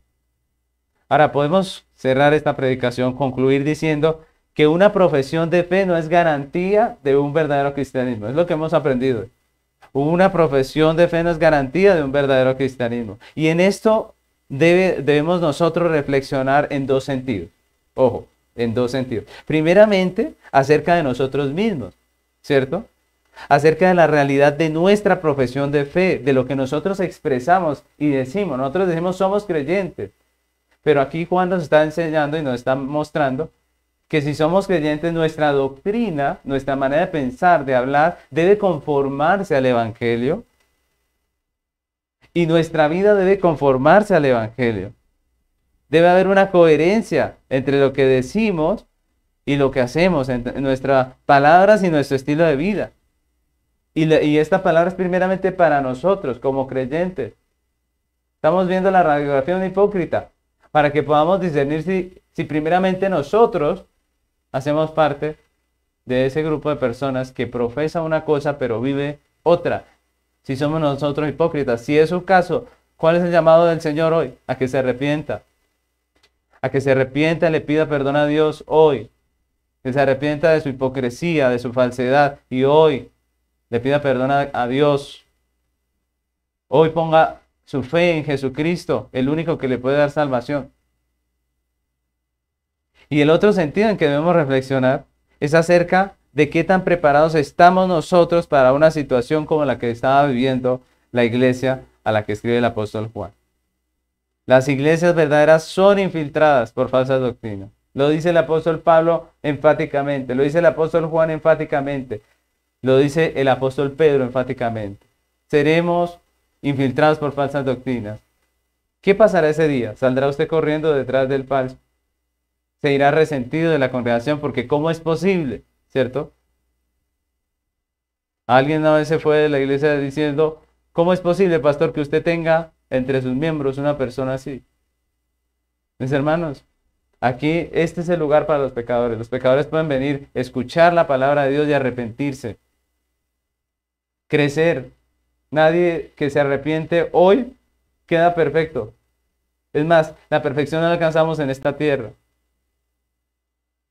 Ahora, podemos cerrar esta predicación, concluir diciendo que una profesión de fe no es garantía de un verdadero cristianismo. Es lo que hemos aprendido. Una profesión de fe no es garantía de un verdadero cristianismo. Y en esto debe, debemos nosotros reflexionar en dos sentidos. Ojo, en dos sentidos. Primeramente, acerca de nosotros mismos, ¿cierto? acerca de la realidad de nuestra profesión de fe, de lo que nosotros expresamos y decimos. Nosotros decimos somos creyentes, pero aquí Juan nos está enseñando y nos está mostrando que si somos creyentes, nuestra doctrina, nuestra manera de pensar, de hablar, debe conformarse al Evangelio. Y nuestra vida debe conformarse al Evangelio. Debe haber una coherencia entre lo que decimos y lo que hacemos, entre nuestras palabras y nuestro estilo de vida. Y, esta palabra es primeramente para nosotros como creyentes. Estamos viendo la radiografía de hipócrita para que podamos discernir si, si primeramente nosotros hacemos parte de ese grupo de personas que profesa una cosa pero vive otra. Si somos nosotros hipócritas, si es su caso, ¿cuál es el llamado del Señor hoy? A que se arrepienta. A que se arrepienta, y le pida perdón a Dios hoy. Que se arrepienta de su hipocresía, de su falsedad y hoy le pida perdón a, Dios. Hoy ponga su fe en Jesucristo, el único que le puede dar salvación. Y el otro sentido en que debemos reflexionar es acerca de qué tan preparados estamos nosotros para una situación como la que estaba viviendo la iglesia a la que escribe el apóstol Juan. Las iglesias verdaderas son infiltradas por falsas doctrinas. Lo dice el apóstol Pablo enfáticamente, lo dice el apóstol Juan enfáticamente. Lo dice el apóstol Pedro enfáticamente. Seremos infiltrados por falsas doctrinas. ¿Qué pasará ese día? ¿Saldrá usted corriendo detrás del falso? ¿Se irá resentido de la congregación? Porque ¿cómo es posible? ¿Cierto? Alguien una vez se fue de la iglesia diciendo, ¿cómo es posible, pastor, que usted tenga entre sus miembros una persona así? Mis hermanos, aquí este es el lugar para los pecadores. Los pecadores pueden venir, escuchar la palabra de Dios y arrepentirse crecer. Nadie que se arrepiente hoy queda perfecto. Es más, la perfección no la alcanzamos en esta tierra.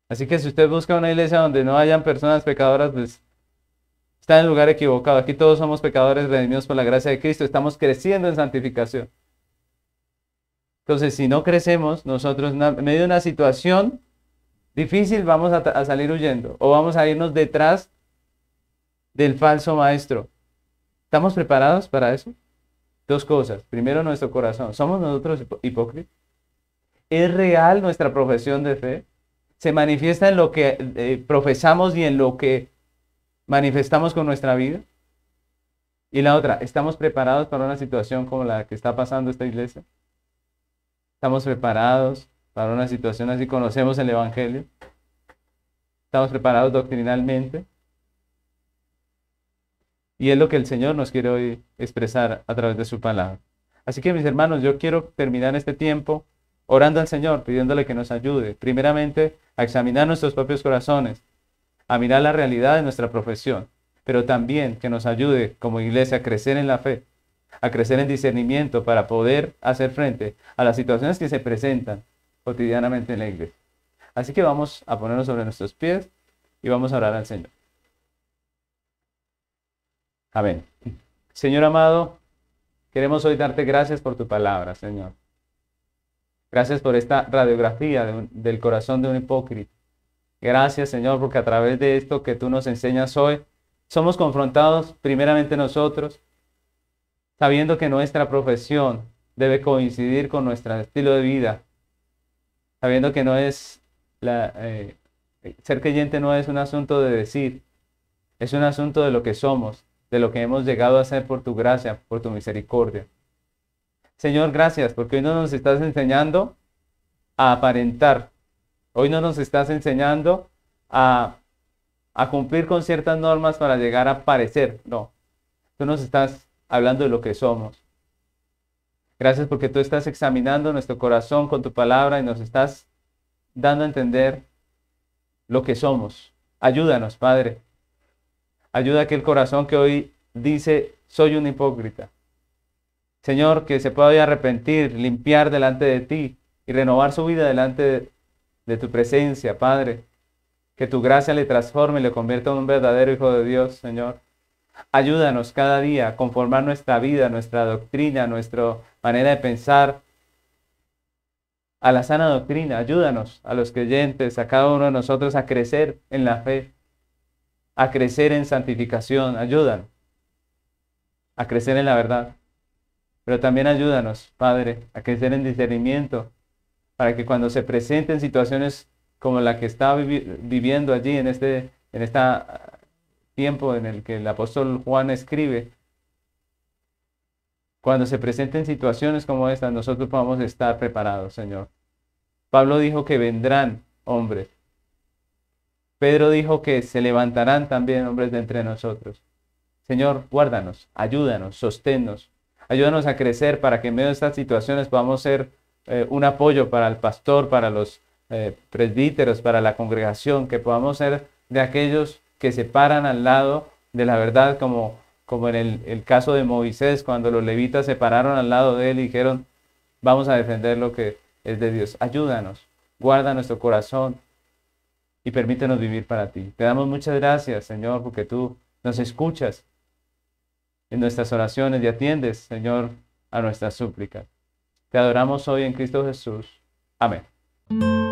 Así que si usted busca una iglesia donde no hayan personas pecadoras, pues está en el lugar equivocado. Aquí todos somos pecadores redimidos por la gracia de Cristo. Estamos creciendo en santificación. Entonces, si no crecemos, nosotros en medio de una situación difícil vamos a salir huyendo o vamos a irnos detrás del falso maestro. ¿Estamos preparados para eso? Dos cosas. Primero, nuestro corazón. ¿Somos nosotros hipócritas? ¿Es real nuestra profesión de fe? ¿Se manifiesta en lo que eh, profesamos y en lo que manifestamos con nuestra vida? Y la otra, ¿estamos preparados para una situación como la que está pasando esta iglesia? ¿Estamos preparados para una situación así? ¿Conocemos el Evangelio? ¿Estamos preparados doctrinalmente? Y es lo que el Señor nos quiere hoy expresar a través de su palabra. Así que mis hermanos, yo quiero terminar este tiempo orando al Señor, pidiéndole que nos ayude, primeramente, a examinar nuestros propios corazones, a mirar la realidad de nuestra profesión, pero también que nos ayude como iglesia a crecer en la fe, a crecer en discernimiento para poder hacer frente a las situaciones que se presentan cotidianamente en la iglesia. Así que vamos a ponernos sobre nuestros pies y vamos a orar al Señor. Amén. Señor amado, queremos hoy darte gracias por tu palabra, Señor. Gracias por esta radiografía del corazón de un hipócrita. Gracias, Señor, porque a través de esto que tú nos enseñas hoy, somos confrontados primeramente nosotros, sabiendo que nuestra profesión debe coincidir con nuestro estilo de vida, sabiendo que no es la, eh, ser creyente no es un asunto de decir, es un asunto de lo que somos, de lo que hemos llegado a hacer por tu gracia, por tu misericordia. Señor, gracias, porque hoy no nos estás enseñando a aparentar. Hoy no nos estás enseñando a, a cumplir con ciertas normas para llegar a parecer. No, tú nos estás hablando de lo que somos. Gracias porque tú estás examinando nuestro corazón con tu palabra y nos estás dando a entender lo que somos. Ayúdanos, Padre, Ayuda a aquel corazón que hoy dice, soy un hipócrita. Señor, que se pueda hoy arrepentir, limpiar delante de ti y renovar su vida delante de, tu presencia, Padre. Que tu gracia le transforme y le convierta en un verdadero Hijo de Dios, Señor. Ayúdanos cada día a conformar nuestra vida, nuestra doctrina, nuestra manera de pensar a la sana doctrina. Ayúdanos a los creyentes, a cada uno de nosotros a crecer en la fe, a crecer en santificación, ayudan a crecer en la verdad. Pero también ayúdanos, Padre, a crecer en discernimiento, para que cuando se presenten situaciones como la que está viviendo allí en este en esta tiempo en el que el apóstol Juan escribe, cuando se presenten situaciones como estas, nosotros podamos estar preparados, Señor. Pablo dijo que vendrán hombres Pedro dijo que se levantarán también hombres de entre nosotros. Señor, guárdanos, ayúdanos, sosténnos, ayúdanos a crecer para que en medio de estas situaciones podamos ser eh, un apoyo para el pastor, para los eh, presbíteros, para la congregación, que podamos ser de aquellos que se paran al lado de la verdad, como, como en el, el caso de Moisés, cuando los levitas se pararon al lado de él y dijeron, vamos a defender lo que es de Dios. Ayúdanos, guarda nuestro corazón, y permítenos vivir para ti. Te damos muchas gracias, Señor, porque tú nos escuchas en nuestras oraciones y atiendes, Señor, a nuestras súplicas. Te adoramos hoy en Cristo Jesús. Amén.